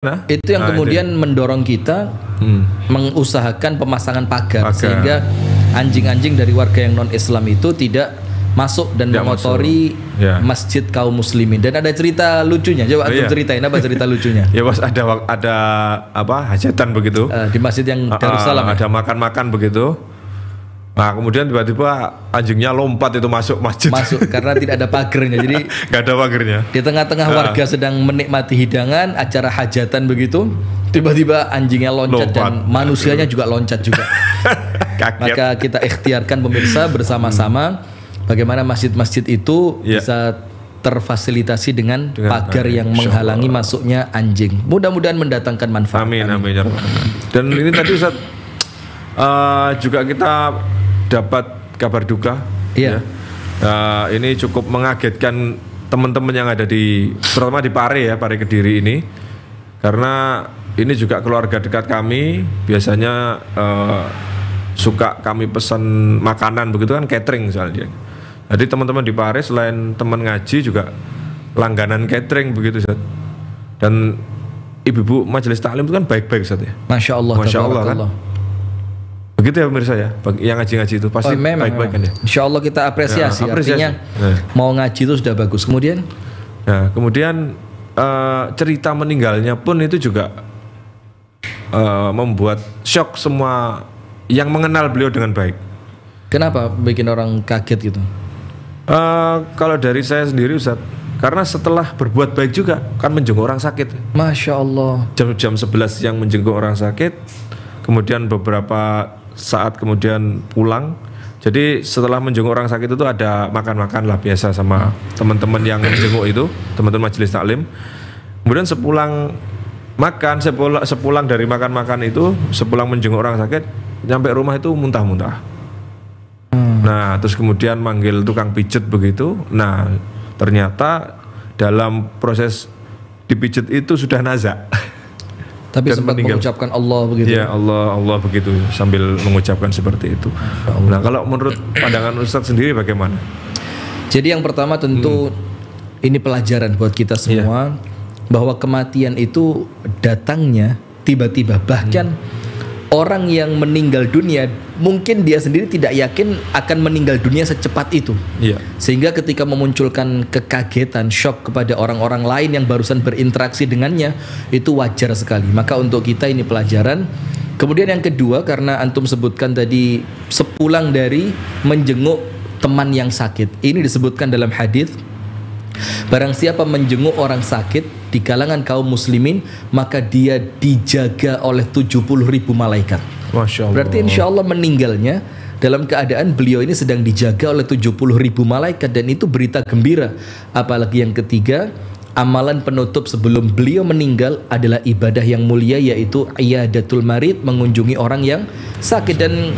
Nah, itu yang nah, kemudian jadi... mendorong kita hmm. mengusahakan pemasangan pagar, pagar. sehingga anjing-anjing dari warga yang non Islam itu tidak masuk dan tidak mengotori masuk. Yeah. masjid kaum muslimin dan ada cerita lucunya coba oh, iya. ceritain apa cerita lucunya ya bos, ada ada apa hajatan begitu uh, di masjid yang ah, ah, Darussalam uh, uh, ada makan-makan begitu Nah kemudian tiba-tiba anjingnya lompat itu masuk masjid. Masuk karena tidak ada pagernya. Jadi nggak ada pagernya. Di tengah-tengah nah. warga sedang menikmati hidangan, acara hajatan begitu, tiba-tiba anjingnya loncat lompat. dan manusianya juga loncat juga. Maka kita ikhtiarkan pemirsa bersama-sama bagaimana masjid-masjid itu yeah. bisa terfasilitasi dengan, dengan pagar yang menghalangi Allah. masuknya anjing. Mudah-mudahan mendatangkan manfaat. amin. amin. Ya dan ini tadi Ustaz uh, juga kita dapat kabar duka. Iya. Ya. Uh, ini cukup mengagetkan teman-teman yang ada di terutama di Pare ya Pare Kediri ini karena ini juga keluarga dekat kami biasanya uh, suka kami pesan makanan begitu kan catering misalnya jadi teman-teman di Pare selain teman ngaji juga langganan catering begitu Zat. dan ibu-ibu majelis taklim itu kan baik-baik saja. Ya. Masya Allah Masya Allah, Allah kan Allah. Begitu ya pemirsa ya, yang ngaji-ngaji itu pasti oh, memang, baik-baik kan ya. Insya Allah kita apresiasi, ya, apresiasi. artinya ya. mau ngaji itu sudah bagus. Kemudian? Ya, kemudian uh, cerita meninggalnya pun itu juga uh, membuat shock semua yang mengenal beliau dengan baik. Kenapa bikin orang kaget gitu? Uh, kalau dari saya sendiri Ustaz, karena setelah berbuat baik juga kan menjenguk orang sakit. Masya Allah. Jam-jam 11 yang menjenguk orang sakit, kemudian beberapa saat kemudian pulang jadi setelah menjenguk orang sakit itu ada makan-makan lah biasa sama teman-teman yang menjenguk itu teman-teman majelis taklim kemudian sepulang makan sepulang, sepulang dari makan-makan itu sepulang menjenguk orang sakit nyampe rumah itu muntah-muntah hmm. nah terus kemudian manggil tukang pijet begitu nah ternyata dalam proses dipijet itu sudah nazak Tapi dan sempat meninggal. mengucapkan Allah begitu. Ya Allah, Allah begitu sambil mengucapkan seperti itu. Ya Allah. Nah kalau menurut pandangan Ustadz sendiri bagaimana? Jadi yang pertama tentu hmm. ini pelajaran buat kita ya. semua yeah. bahwa kematian itu datangnya tiba-tiba bahkan hmm orang yang meninggal dunia mungkin dia sendiri tidak yakin akan meninggal dunia secepat itu. Iya. Sehingga ketika memunculkan kekagetan, shock kepada orang-orang lain yang barusan berinteraksi dengannya itu wajar sekali. Maka untuk kita ini pelajaran. Kemudian yang kedua karena antum sebutkan tadi sepulang dari menjenguk teman yang sakit. Ini disebutkan dalam hadis Barang siapa menjenguk orang sakit di kalangan kaum muslimin maka dia dijaga oleh 70 ribu malaikat Masya Allah. berarti insya Allah meninggalnya dalam keadaan beliau ini sedang dijaga oleh 70 ribu malaikat dan itu berita gembira apalagi yang ketiga amalan penutup sebelum beliau meninggal adalah ibadah yang mulia yaitu iyadatul marid mengunjungi orang yang sakit dan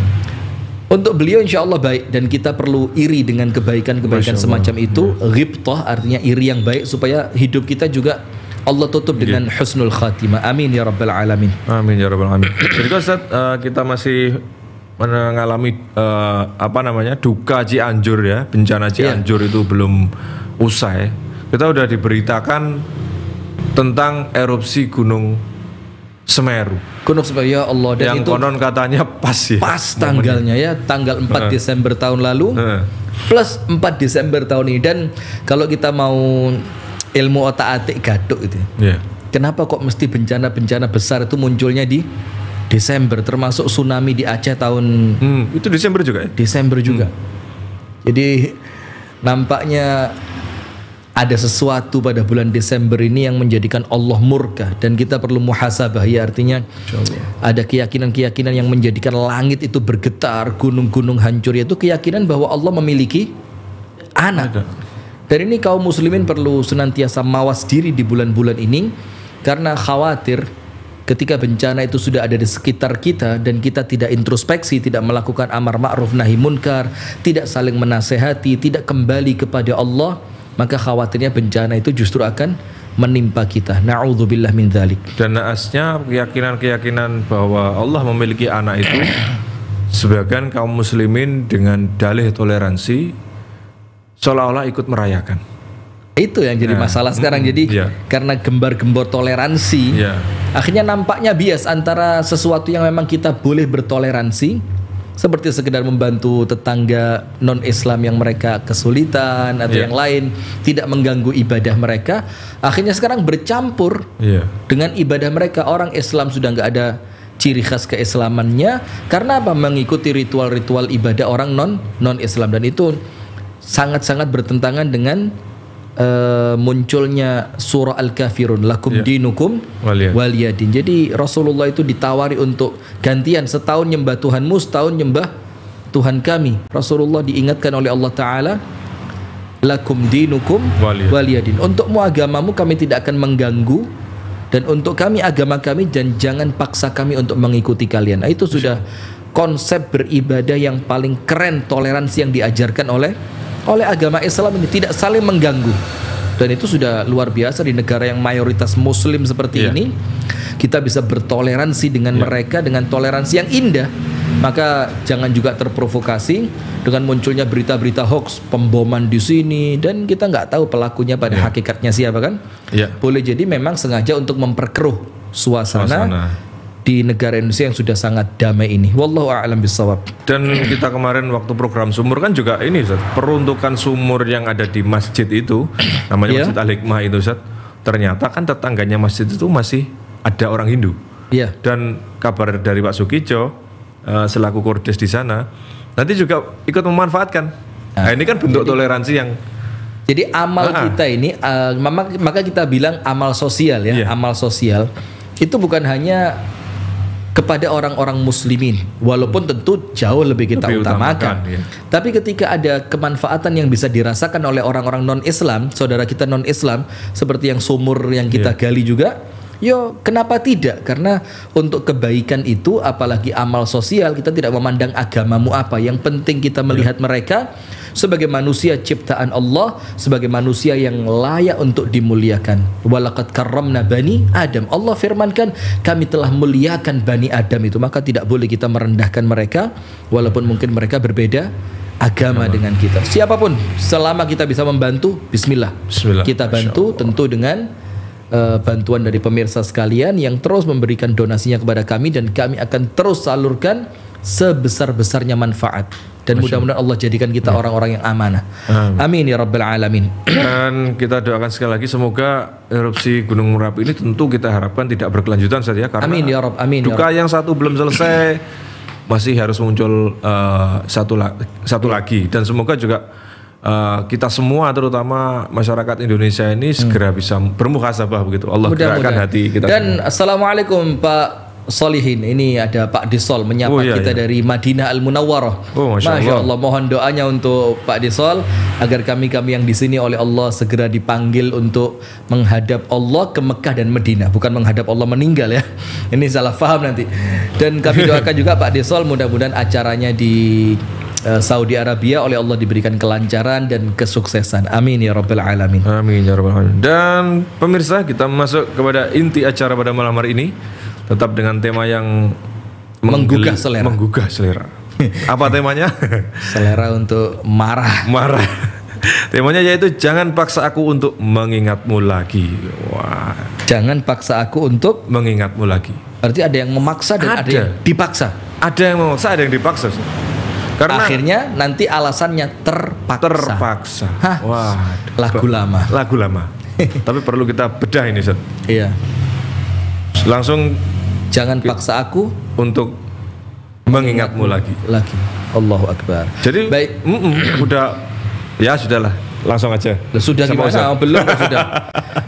untuk beliau insya Allah baik dan kita perlu iri dengan kebaikan-kebaikan semacam itu ghibtah artinya iri yang baik supaya hidup kita juga Allah tutup iya. dengan husnul khatimah. Amin ya rabbal alamin. Amin ya rabbal alamin. Jadi Ustaz, uh, kita masih mengalami uh, apa namanya? duka Cianjur ya, bencana iya. Cianjur yeah. itu belum usai. Kita sudah diberitakan tentang erupsi Gunung Semeru. Gunung Semeru ya Allah dan yang itu konon katanya pas ya. Pas tanggalnya ya, tanggal 4 eh. Desember tahun lalu. Plus 4 Desember tahun ini dan kalau kita mau ilmu otak-atik gaduk itu. Yeah. Kenapa kok mesti bencana-bencana besar itu munculnya di Desember termasuk tsunami di Aceh tahun hmm, itu Desember juga ya? Desember juga. Hmm. Jadi nampaknya ada sesuatu pada bulan Desember ini yang menjadikan Allah murka dan kita perlu muhasabah ya artinya ada keyakinan-keyakinan yang menjadikan langit itu bergetar, gunung-gunung hancur yaitu keyakinan bahwa Allah memiliki anak. Ada. Dan ini kaum muslimin perlu senantiasa mawas diri di bulan-bulan ini karena khawatir ketika bencana itu sudah ada di sekitar kita dan kita tidak introspeksi, tidak melakukan amar ma'ruf nahi munkar, tidak saling menasehati, tidak kembali kepada Allah, maka khawatirnya bencana itu justru akan menimpa kita. Nauzubillah min dzalik. Dan naasnya keyakinan-keyakinan bahwa Allah memiliki anak itu sebagian kaum muslimin dengan dalih toleransi seolah-olah ikut merayakan. Itu yang jadi nah, masalah sekarang. Hmm, jadi yeah. karena gembar-gembor toleransi, yeah. akhirnya nampaknya bias antara sesuatu yang memang kita boleh bertoleransi seperti sekedar membantu tetangga non Islam yang mereka kesulitan atau yeah. yang lain tidak mengganggu ibadah mereka akhirnya sekarang bercampur yeah. dengan ibadah mereka orang Islam sudah nggak ada ciri khas keislamannya karena apa mengikuti ritual-ritual ibadah orang non non Islam dan itu sangat-sangat bertentangan dengan uh, munculnya surah Al-Kafirun lakum yeah. dinukum waliyadin. Jadi Rasulullah itu ditawari untuk gantian setahun nyembah Tuhanmu, setahun nyembah Tuhan kami. Rasulullah diingatkan oleh Allah taala lakum dinukum waliyadin. Untukmu agamamu kami tidak akan mengganggu dan untuk kami agama kami dan jangan paksa kami untuk mengikuti kalian. Nah, itu sudah konsep beribadah yang paling keren toleransi yang diajarkan oleh oleh agama Islam ini tidak saling mengganggu dan itu sudah luar biasa di negara yang mayoritas muslim seperti yeah. ini kita bisa bertoleransi dengan yeah. mereka dengan toleransi yang indah maka jangan juga terprovokasi dengan munculnya berita-berita hoax pemboman di sini dan kita nggak tahu pelakunya pada yeah. hakikatnya siapa kan yeah. boleh jadi memang sengaja untuk memperkeruh suasana, suasana di negara Indonesia yang sudah sangat damai ini. Wallahu a'lam bisawab. Dan kita kemarin waktu program sumur kan juga ini Ustaz, peruntukan sumur yang ada di masjid itu namanya yeah. Masjid Al Hikmah itu Ustaz. Ternyata kan tetangganya masjid itu masih ada orang Hindu. Iya. Yeah. Dan kabar dari Pak Sukijo eh, selaku kordes di sana nanti juga ikut memanfaatkan. Nah, nah ini kan bentuk jadi, toleransi yang jadi amal uh-uh. kita ini uh, maka kita bilang amal sosial ya, yeah. amal sosial itu bukan hanya kepada orang-orang muslimin walaupun tentu jauh lebih kita lebih utamakan, utamakan ya. tapi ketika ada kemanfaatan yang bisa dirasakan oleh orang-orang non-Islam saudara kita non-Islam seperti yang sumur yang kita yeah. gali juga yo kenapa tidak? Karena untuk kebaikan itu apalagi amal sosial kita tidak memandang agamamu apa. Yang penting kita ya. melihat mereka sebagai manusia ciptaan Allah, sebagai manusia yang layak untuk dimuliakan. Walakat karam bani Adam. Allah firmankan kami telah muliakan bani Adam itu, maka tidak boleh kita merendahkan mereka walaupun mungkin mereka berbeda agama dengan kita. Siapapun, selama kita bisa membantu, bismillah. bismillah. Kita bantu tentu dengan uh, bantuan dari pemirsa sekalian yang terus memberikan donasinya kepada kami dan kami akan terus salurkan sebesar-besarnya manfaat dan mudah-mudahan Allah jadikan kita ya. orang-orang ya. yang amanah. Amin. ya rabbal alamin. Dan kita doakan sekali lagi semoga erupsi Gunung Merapi ini tentu kita harapkan tidak berkelanjutan saja ya, karena Amin ya rabb. Amin. Ya duka ya yang satu belum selesai masih harus muncul uh, satu la satu lagi dan semoga juga uh, kita semua terutama masyarakat Indonesia ini hmm. segera bisa sabah begitu. Allah Mudah gerakkan hati kita Dan semua. assalamualaikum Pak Solihin ini ada Pak Desol menyapa oh, iya, kita iya. dari Madinah Al Munawwarah. Oh, Masya, Masya Allah. Allah mohon doanya untuk Pak Desol agar kami kami yang di sini oleh Allah segera dipanggil untuk menghadap Allah ke Mekah dan Madinah bukan menghadap Allah meninggal ya ini salah faham nanti dan kami doakan juga Pak Desol. mudah-mudahan acaranya di Eh, Saudi Arabia oleh Allah diberikan kelancaran dan kesuksesan. Amin ya rabbal alamin. Amin ya rabbal alamin. Dan pemirsa kita masuk kepada inti acara pada malam hari ini tetap dengan tema yang menggugah selera. Menggugah selera. Apa temanya? selera untuk marah. Marah. Temanya yaitu jangan paksa aku untuk mengingatmu lagi. Wah. Jangan paksa aku untuk mengingatmu lagi. Berarti ada yang memaksa dan ada, ada yang dipaksa. Ada yang memaksa, ada yang dipaksa. Karena akhirnya nanti alasannya terpaksa. Terpaksa. Hah, Wah, lagu lama. Lagu lama. Tapi perlu kita bedah ini, Set. Iya. Langsung jangan paksa aku untuk mengingatmu lagi. Lagi. Allahu Akbar. Jadi baik, mm -mm, udah ya sudahlah langsung aja. Sudah Sama gimana? Usah. Belum ya sudah.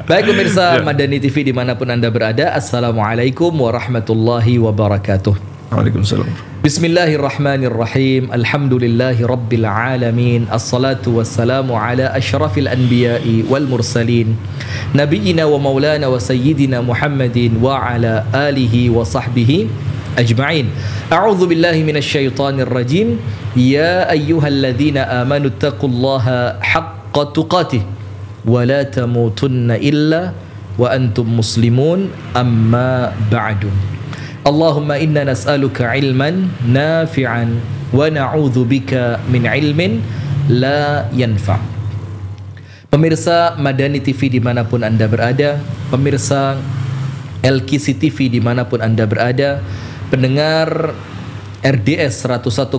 Baik pemirsa yeah. Madani TV dimanapun anda berada, assalamualaikum warahmatullahi wabarakatuh. Waalaikumsalam. بسم الله الرحمن الرحيم الحمد لله رب العالمين الصلاة والسلام على أشرف الأنبياء والمرسلين نبينا ومولانا وسيدنا محمد وعلى آله وصحبه أجمعين أعوذ بالله من الشيطان الرجيم يا أيها الذين آمنوا اتقوا الله حق تقاته ولا تموتن إلا وأنتم مسلمون أما بعد Allahumma inna nas'aluka ilman nafi'an wa na'udhu bika min ilmin la yanfa. Pemirsa Madani TV dimanapun Anda berada, pemirsa LKC TV dimanapun Anda berada, pendengar RDS 101,4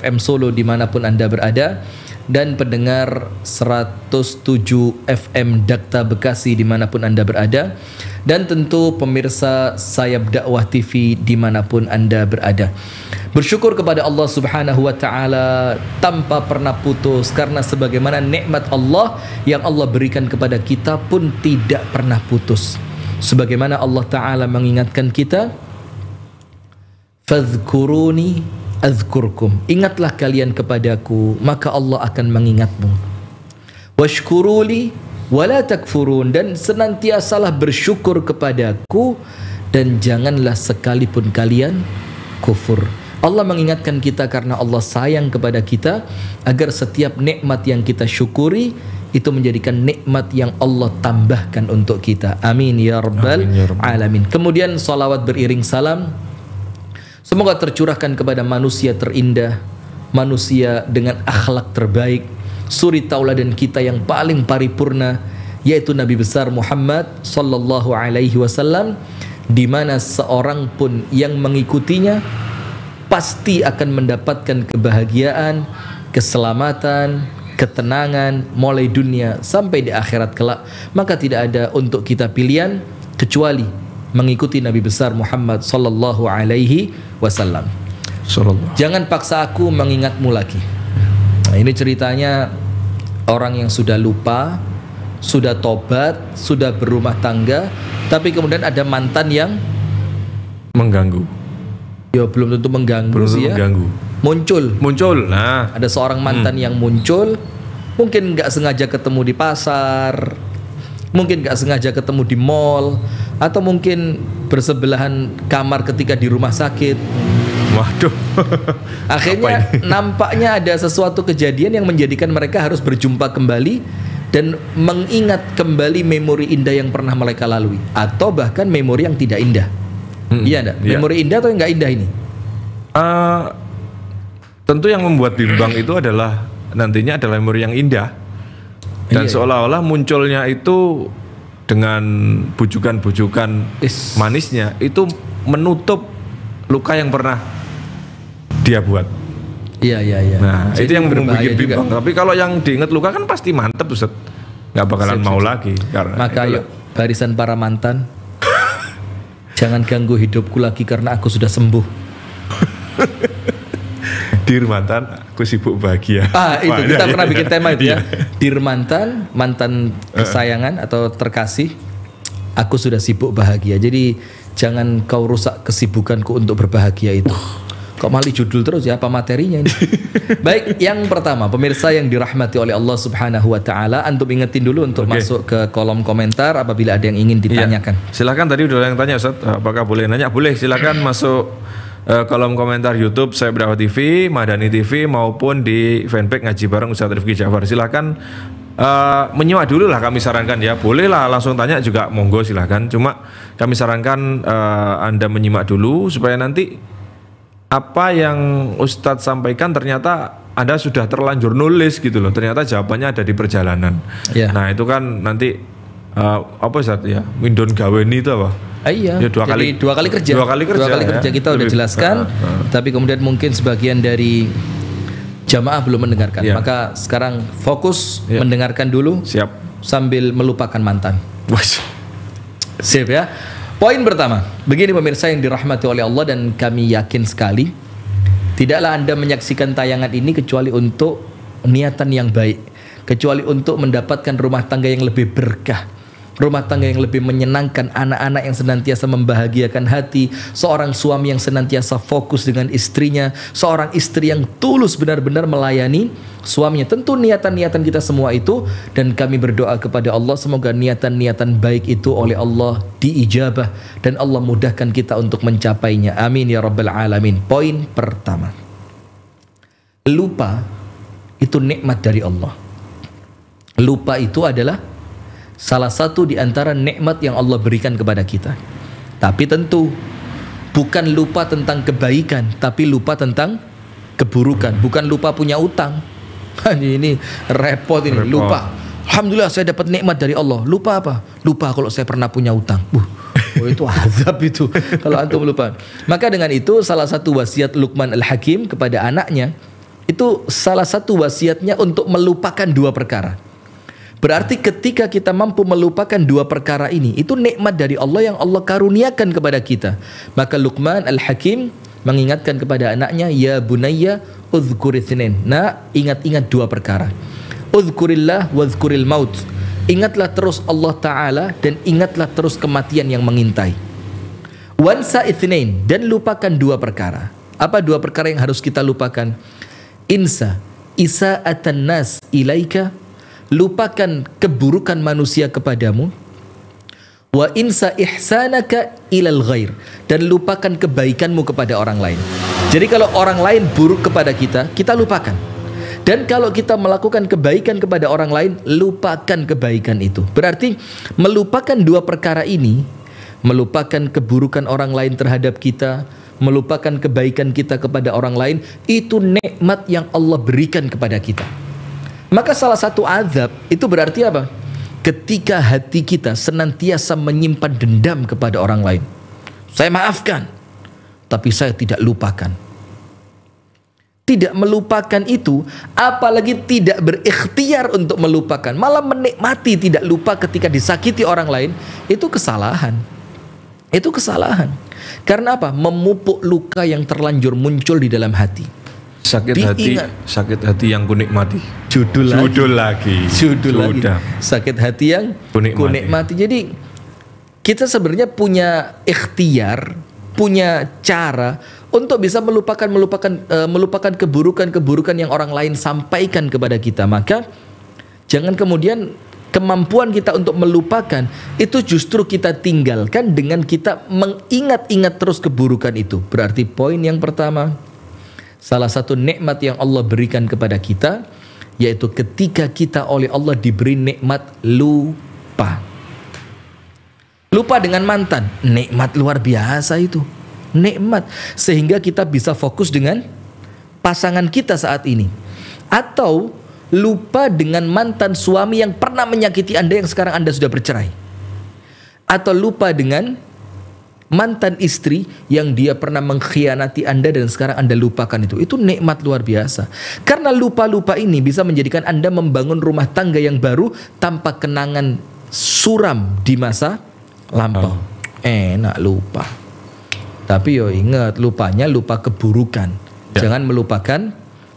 FM Solo dimanapun Anda berada, dan pendengar 107 FM Dakta Bekasi dimanapun Anda berada dan tentu pemirsa Sayap Dakwah TV dimanapun Anda berada. Bersyukur kepada Allah Subhanahu wa taala tanpa pernah putus karena sebagaimana nikmat Allah yang Allah berikan kepada kita pun tidak pernah putus. Sebagaimana Allah taala mengingatkan kita, "Fadhkuruni azkurkum ingatlah kalian kepadaku maka Allah akan mengingatmu washkuruli wala takfurun dan senantiasalah bersyukur kepadaku dan janganlah sekalipun kalian kufur Allah mengingatkan kita karena Allah sayang kepada kita agar setiap nikmat yang kita syukuri itu menjadikan nikmat yang Allah tambahkan untuk kita. Amin ya rabbal ya alamin. Kemudian salawat beriring salam Semoga tercurahkan kepada manusia terindah, manusia dengan akhlak terbaik, suri tauladan kita yang paling paripurna yaitu Nabi besar Muhammad sallallahu alaihi wasallam di mana seorang pun yang mengikutinya pasti akan mendapatkan kebahagiaan, keselamatan, ketenangan mulai dunia sampai di akhirat kelak. Maka tidak ada untuk kita pilihan kecuali mengikuti Nabi besar Muhammad sallallahu alaihi wasallam. Jangan paksa aku mengingatmu lagi. Nah, ini ceritanya orang yang sudah lupa, sudah tobat, sudah berumah tangga, tapi kemudian ada mantan yang mengganggu. Ya belum tentu mengganggu belum sih ya. Muncul. Muncul. Nah, ada seorang mantan hmm. yang muncul, mungkin nggak sengaja ketemu di pasar, mungkin nggak sengaja ketemu di mall atau mungkin bersebelahan kamar ketika di rumah sakit. Waduh. Akhirnya nampaknya ada sesuatu kejadian yang menjadikan mereka harus berjumpa kembali dan mengingat kembali memori indah yang pernah mereka lalui atau bahkan memori yang tidak indah. Hmm, iya enggak? Iya. Memori indah atau enggak indah ini? Uh, tentu yang membuat bimbang itu adalah nantinya adalah memori yang indah dan iya, iya. seolah-olah munculnya itu dengan bujukan-bujukan manisnya itu menutup luka yang pernah dia buat. Iya iya iya. Nah Jadi itu yang bikin juga. Tapi kalau yang diingat luka kan pasti mantep Ustaz. nggak bakalan Sip, mau lagi karena. Maka yuk barisan para mantan. jangan ganggu hidupku lagi karena aku sudah sembuh. Dir mantan, aku sibuk bahagia. Ah itu Wah, kita iya, pernah iya, bikin tema itu ya. iya. ya. Dir mantan, mantan eh. kesayangan atau terkasih, aku sudah sibuk bahagia. Jadi jangan kau rusak kesibukanku untuk berbahagia itu. Kok malih judul terus ya apa materinya ini? Baik, yang pertama pemirsa yang dirahmati oleh Allah Subhanahu wa taala, antum ingetin dulu untuk okay. masuk ke kolom komentar apabila ada yang ingin iya. ditanyakan. Ya. Silakan tadi udah yang tanya Ustaz, apakah boleh nanya? Boleh, silahkan masuk uh, kolom komentar YouTube saya Berawa TV, Madani TV maupun di fanpage ngaji bareng Ustadz Rifki Jafar. Silakan uh, eh, menyewa dulu lah kami sarankan ya. Boleh lah langsung tanya juga monggo silakan. Cuma kami sarankan uh, Anda menyimak dulu supaya nanti apa yang Ustadz sampaikan ternyata Anda sudah terlanjur nulis gitu loh. Ternyata jawabannya ada di perjalanan. Yeah. Nah, itu kan nanti uh, apa Ustadz ya? Mindon gaweni itu apa? Ah, iya. Ya, dua Jadi kali dua kali kerja. Dua kali kerja. Dua kali ya. kerja kita Lebih, udah iya, iya. jelaskan, uh, uh. tapi kemudian mungkin sebagian dari jamaah belum mendengarkan. Yeah. Maka sekarang fokus yeah. mendengarkan dulu. Siap. Sambil melupakan mantan. Was. Siap ya. Poin pertama, begini pemirsa yang dirahmati oleh Allah dan kami yakin sekali, tidaklah Anda menyaksikan tayangan ini kecuali untuk niatan yang baik, kecuali untuk mendapatkan rumah tangga yang lebih berkah rumah tangga yang lebih menyenangkan, anak-anak yang senantiasa membahagiakan hati, seorang suami yang senantiasa fokus dengan istrinya, seorang istri yang tulus benar-benar melayani suaminya. Tentu niatan-niatan kita semua itu dan kami berdoa kepada Allah semoga niatan-niatan baik itu oleh Allah diijabah dan Allah mudahkan kita untuk mencapainya. Amin ya rabbal alamin. Poin pertama. Lupa itu nikmat dari Allah. Lupa itu adalah salah satu di antara nikmat yang Allah berikan kepada kita. Tapi tentu bukan lupa tentang kebaikan, tapi lupa tentang keburukan, bukan lupa punya utang. ini repot ini, repot. lupa. Alhamdulillah saya dapat nikmat dari Allah. Lupa apa? Lupa kalau saya pernah punya utang. Uh, oh itu azab itu kalau antum lupa. Maka dengan itu salah satu wasiat Luqman Al-Hakim kepada anaknya itu salah satu wasiatnya untuk melupakan dua perkara Berarti ketika kita mampu melupakan dua perkara ini, itu nikmat dari Allah yang Allah karuniakan kepada kita. Maka Luqman Al-Hakim mengingatkan kepada anaknya, "Ya bunaya bunayya, udhkuritsnin." Nah, ingat-ingat dua perkara. Udhkurillah wadhkuril maut. Ingatlah terus Allah Ta'ala dan ingatlah terus kematian yang mengintai. Wansa itsnin dan lupakan dua perkara. Apa dua perkara yang harus kita lupakan? Insa, isa'atan nas ilaika lupakan keburukan manusia kepadamu wa insa ihsanaka ilal ghair dan lupakan kebaikanmu kepada orang lain. Jadi kalau orang lain buruk kepada kita, kita lupakan. Dan kalau kita melakukan kebaikan kepada orang lain, lupakan kebaikan itu. Berarti melupakan dua perkara ini, melupakan keburukan orang lain terhadap kita, melupakan kebaikan kita kepada orang lain, itu nikmat yang Allah berikan kepada kita. Maka salah satu azab itu berarti apa? Ketika hati kita senantiasa menyimpan dendam kepada orang lain. Saya maafkan, tapi saya tidak lupakan. Tidak melupakan itu, apalagi tidak berikhtiar untuk melupakan, malah menikmati tidak lupa ketika disakiti orang lain, itu kesalahan. Itu kesalahan. Karena apa? Memupuk luka yang terlanjur muncul di dalam hati sakit diingat. hati sakit hati yang kunikmati judul, judul lagi judul lagi judul lagi sakit hati yang kunikmati, kunikmati. jadi kita sebenarnya punya ikhtiar punya cara untuk bisa melupakan melupakan uh, melupakan keburukan-keburukan yang orang lain sampaikan kepada kita maka jangan kemudian kemampuan kita untuk melupakan itu justru kita tinggalkan dengan kita mengingat-ingat terus keburukan itu berarti poin yang pertama salah satu nikmat yang Allah berikan kepada kita yaitu ketika kita oleh Allah diberi nikmat lupa. Lupa dengan mantan, nikmat luar biasa itu. Nikmat sehingga kita bisa fokus dengan pasangan kita saat ini. Atau lupa dengan mantan suami yang pernah menyakiti Anda yang sekarang Anda sudah bercerai. Atau lupa dengan mantan istri yang dia pernah mengkhianati Anda dan sekarang Anda lupakan itu. Itu nikmat luar biasa. Karena lupa-lupa ini bisa menjadikan Anda membangun rumah tangga yang baru tanpa kenangan suram di masa lampau. Oh. Enak lupa. Tapi yo ingat lupanya lupa keburukan. Yeah. Jangan melupakan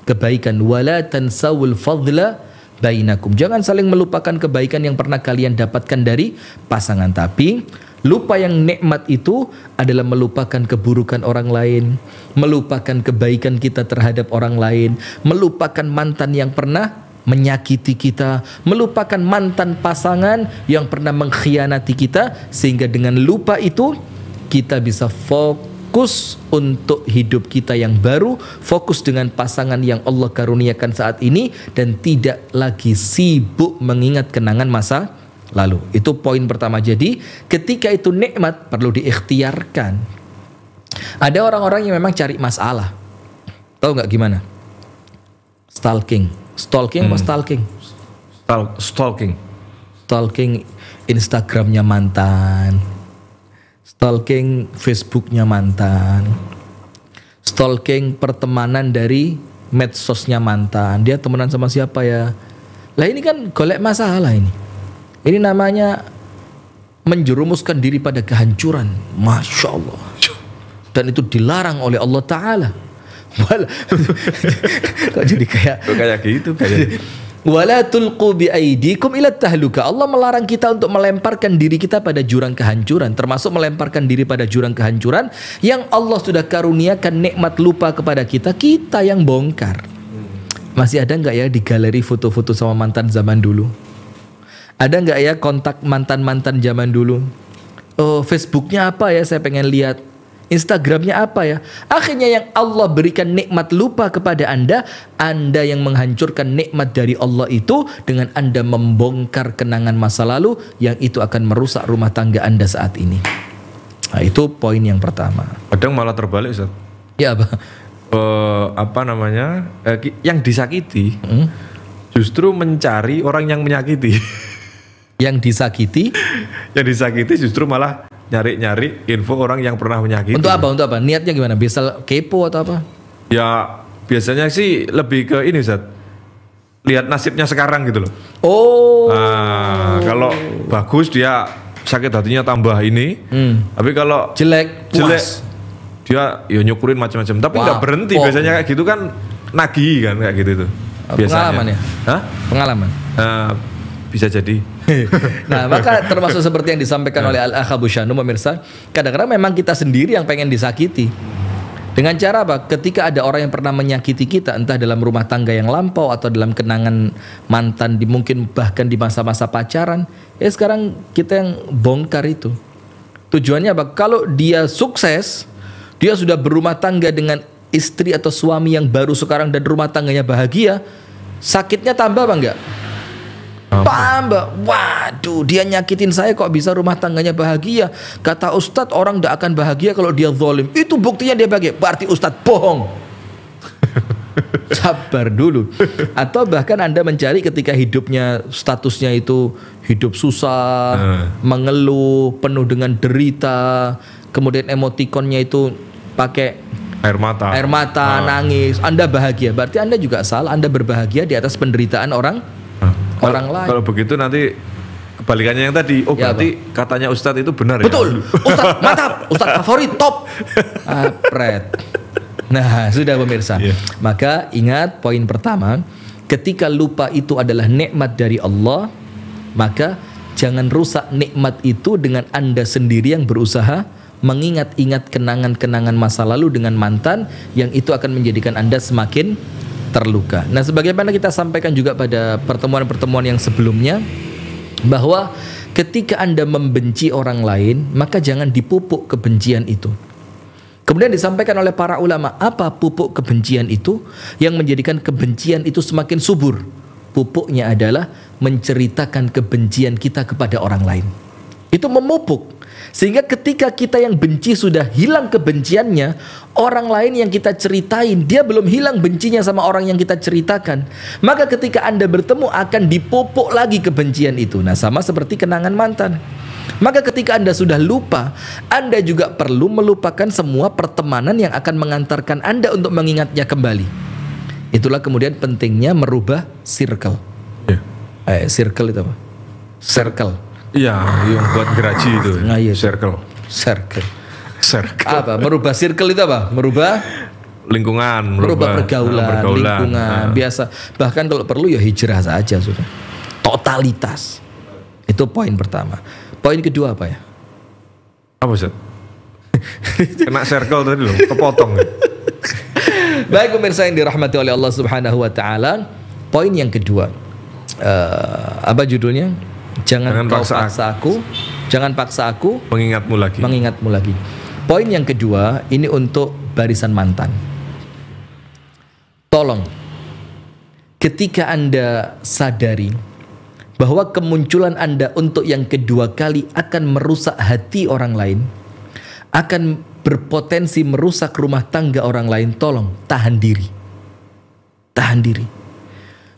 kebaikan wala tansawul fadla bainakum. Jangan saling melupakan kebaikan yang pernah kalian dapatkan dari pasangan tapi Lupa yang nikmat itu adalah melupakan keburukan orang lain, melupakan kebaikan kita terhadap orang lain, melupakan mantan yang pernah menyakiti kita, melupakan mantan pasangan yang pernah mengkhianati kita, sehingga dengan lupa itu kita bisa fokus untuk hidup kita yang baru, fokus dengan pasangan yang Allah karuniakan saat ini, dan tidak lagi sibuk mengingat kenangan masa lalu. Itu poin pertama. Jadi ketika itu nikmat perlu diikhtiarkan. Ada orang-orang yang memang cari masalah. Tahu nggak gimana? Stalking. Stalking hmm. apa stalking? Stal stalking. Stalking Instagramnya mantan. Stalking Facebooknya mantan. Stalking pertemanan dari medsosnya mantan. Dia temenan sama siapa ya? Lah ini kan golek masalah ini. Ini namanya menjerumuskan diri pada kehancuran. Masya Allah. Dan itu dilarang oleh Allah Ta'ala. Kok jadi kayak... Kok kayak gitu? Kayak wala tulqu biaidikum ila tahluka. Allah melarang kita untuk melemparkan diri kita pada jurang kehancuran, termasuk melemparkan diri pada jurang kehancuran yang Allah sudah karuniakan nikmat lupa kepada kita, kita yang bongkar. Masih ada nggak ya di galeri foto-foto sama mantan zaman dulu? ada nggak ya kontak mantan mantan zaman dulu oh Facebooknya apa ya saya pengen lihat Instagramnya apa ya? Akhirnya yang Allah berikan nikmat lupa kepada Anda, Anda yang menghancurkan nikmat dari Allah itu dengan Anda membongkar kenangan masa lalu yang itu akan merusak rumah tangga Anda saat ini. Nah, itu poin yang pertama. Kadang malah terbalik, Ustaz. Ya, apa? Uh, apa namanya? Uh, yang disakiti hmm? justru mencari orang yang menyakiti. yang disakiti yang disakiti justru malah nyari-nyari info orang yang pernah menyakiti untuk apa untuk apa niatnya gimana bisa kepo atau apa ya biasanya sih lebih ke ini Zat. lihat nasibnya sekarang gitu loh oh nah, kalau bagus dia sakit hatinya tambah ini hmm. tapi kalau jelek jelek dia ya nyukurin macam-macam tapi nggak berhenti oh. biasanya kayak gitu kan nagih kan kayak gitu itu biasanya pengalaman ya Hah? pengalaman uh, bisa jadi nah, maka termasuk seperti yang disampaikan oleh Al-Akhabusyanu pemirsa, kadang-kadang memang kita sendiri yang pengen disakiti. Dengan cara apa? Ketika ada orang yang pernah menyakiti kita, entah dalam rumah tangga yang lampau atau dalam kenangan mantan, di, mungkin bahkan di masa-masa pacaran, ya sekarang kita yang bongkar itu. Tujuannya apa? Kalau dia sukses, dia sudah berumah tangga dengan istri atau suami yang baru sekarang dan rumah tangganya bahagia, sakitnya tambah apa enggak? mbak? waduh dia nyakitin saya kok bisa rumah tangganya bahagia. Kata Ustadz orang tidak akan bahagia kalau dia zalim. Itu buktinya dia bahagia. Berarti Ustadz bohong. Sabar dulu. Atau bahkan Anda mencari ketika hidupnya statusnya itu hidup susah, uh. mengeluh, penuh dengan derita. Kemudian emotikonnya itu pakai air mata, air mata, uh. nangis. Anda bahagia. Berarti Anda juga salah. Anda berbahagia di atas penderitaan orang kalo, lain. Kalau begitu nanti kebalikannya yang tadi. Oh ya, berarti apa? katanya Ustadz itu benar Betul. ya? Betul. Ustadz mantap. Ustadz favorit top. Apret. Nah sudah pemirsa. Yeah. Maka ingat poin pertama. Ketika lupa itu adalah nikmat dari Allah, maka jangan rusak nikmat itu dengan Anda sendiri yang berusaha mengingat-ingat kenangan-kenangan masa lalu dengan mantan yang itu akan menjadikan Anda semakin terluka. Nah, sebagaimana kita sampaikan juga pada pertemuan-pertemuan yang sebelumnya bahwa ketika Anda membenci orang lain, maka jangan dipupuk kebencian itu. Kemudian disampaikan oleh para ulama, apa pupuk kebencian itu yang menjadikan kebencian itu semakin subur? Pupuknya adalah menceritakan kebencian kita kepada orang lain. Itu memupuk sehingga ketika kita yang benci sudah hilang kebenciannya, orang lain yang kita ceritain, dia belum hilang bencinya sama orang yang kita ceritakan. Maka ketika Anda bertemu akan dipupuk lagi kebencian itu. Nah, sama seperti kenangan mantan. Maka ketika Anda sudah lupa, Anda juga perlu melupakan semua pertemanan yang akan mengantarkan Anda untuk mengingatnya kembali. Itulah kemudian pentingnya merubah circle. Yeah. Eh, circle itu apa? Circle Iya, yang buat geraji ah, itu. Nah, iya, iya. Circle. Circle. Circle. Apa? Merubah circle itu apa? Merubah lingkungan, merubah, merubah ah, pergaulan, nah, pergaulan, lingkungan. Nah. Biasa bahkan kalau perlu ya hijrah saja sudah. Totalitas. Itu poin pertama. Poin kedua apa ya? Apa sih? Kena circle tadi loh, kepotong. Baik pemirsa yang dirahmati oleh Allah Subhanahu wa taala, poin yang kedua. Uh, apa judulnya? Jangan, jangan kau paksa, paksa aku, jangan paksa aku mengingatmu lagi. Mengingatmu lagi. Poin yang kedua, ini untuk barisan mantan. Tolong ketika Anda sadari bahwa kemunculan Anda untuk yang kedua kali akan merusak hati orang lain, akan berpotensi merusak rumah tangga orang lain, tolong tahan diri. Tahan diri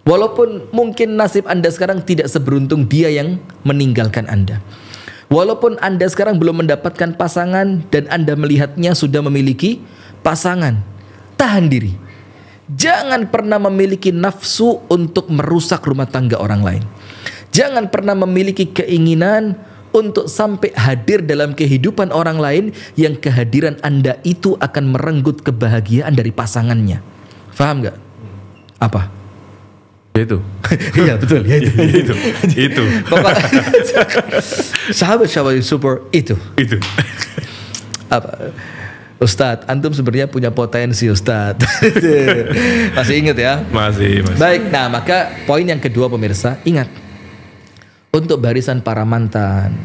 Walaupun mungkin nasib Anda sekarang tidak seberuntung dia yang meninggalkan Anda. Walaupun Anda sekarang belum mendapatkan pasangan dan Anda melihatnya sudah memiliki pasangan, tahan diri. Jangan pernah memiliki nafsu untuk merusak rumah tangga orang lain. Jangan pernah memiliki keinginan untuk sampai hadir dalam kehidupan orang lain yang kehadiran Anda itu akan merenggut kebahagiaan dari pasangannya. Faham gak? Apa? Ya itu iya betul ya itu ya itu itu sahabat sahabat yang super itu itu apa Ustadz, antum sebenarnya punya potensi Ustadz. masih ingat ya? Masih, masih. Baik, nah maka poin yang kedua pemirsa, ingat. Untuk barisan para mantan,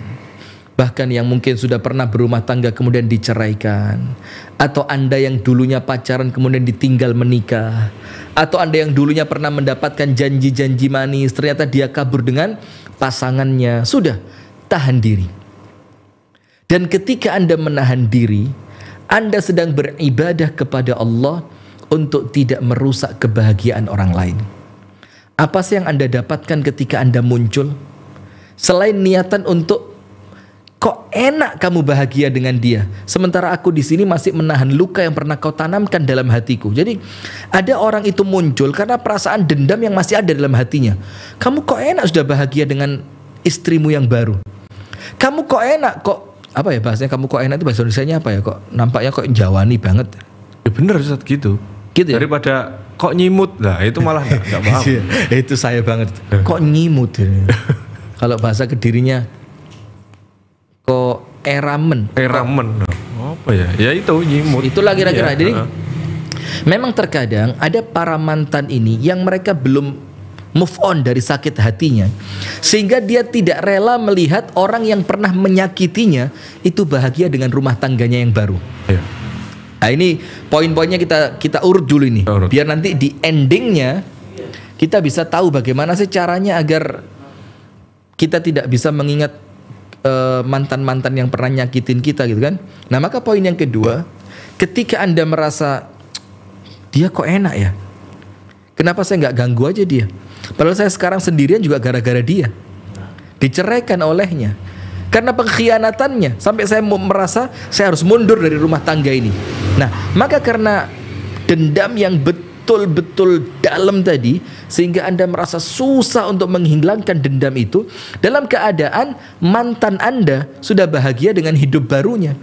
bahkan yang mungkin sudah pernah berumah tangga kemudian diceraikan, atau Anda yang dulunya pacaran kemudian ditinggal menikah, atau Anda yang dulunya pernah mendapatkan janji-janji manis, ternyata dia kabur dengan pasangannya. Sudah, tahan diri. Dan ketika Anda menahan diri, Anda sedang beribadah kepada Allah untuk tidak merusak kebahagiaan orang lain. Apa sih yang Anda dapatkan ketika Anda muncul? Selain niatan untuk Kok enak kamu bahagia dengan dia, sementara aku di sini masih menahan luka yang pernah kau tanamkan dalam hatiku. Jadi ada orang itu muncul karena perasaan dendam yang masih ada dalam hatinya. Kamu kok enak sudah bahagia dengan istrimu yang baru. Kamu kok enak kok apa ya bahasanya kamu kok enak itu bahasa Indonesia apa ya kok nampaknya kok Jawani banget. Ya bener saat gitu. Gitu ya? Daripada kok nyimut lah itu malah nggak iya, paham. itu saya banget. Kok nyimut. Kalau bahasa kedirinya ko eramen eramen oh, apa ya ya itu nyimut. itulah kira-kira ya. jadi memang terkadang ada para mantan ini yang mereka belum move on dari sakit hatinya sehingga dia tidak rela melihat orang yang pernah menyakitinya itu bahagia dengan rumah tangganya yang baru Ya. Nah ini poin-poinnya kita kita urut dulu ini, urut. biar nanti di endingnya kita bisa tahu bagaimana sih caranya agar kita tidak bisa mengingat Eh, mantan-mantan yang pernah nyakitin kita gitu kan. Nah, maka poin yang kedua, ketika Anda merasa dia kok enak ya? Kenapa saya nggak ganggu aja dia? Padahal saya sekarang sendirian juga gara-gara dia. Diceraikan olehnya. Karena pengkhianatannya sampai saya merasa saya harus mundur dari rumah tangga ini. Nah, maka karena dendam yang betul-betul dalam tadi sehingga Anda merasa susah untuk menghilangkan dendam itu dalam keadaan mantan Anda sudah bahagia dengan hidup barunya.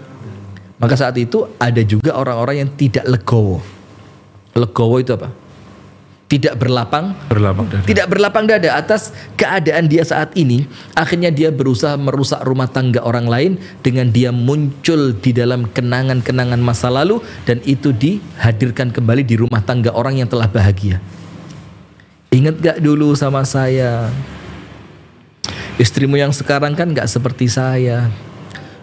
Maka saat itu ada juga orang-orang yang tidak legowo. Legowo itu apa? tidak berlapang, berlapang dada. tidak berlapang dada atas keadaan dia saat ini. Akhirnya dia berusaha merusak rumah tangga orang lain dengan dia muncul di dalam kenangan-kenangan masa lalu dan itu dihadirkan kembali di rumah tangga orang yang telah bahagia. Ingat gak dulu sama saya? Istrimu yang sekarang kan gak seperti saya.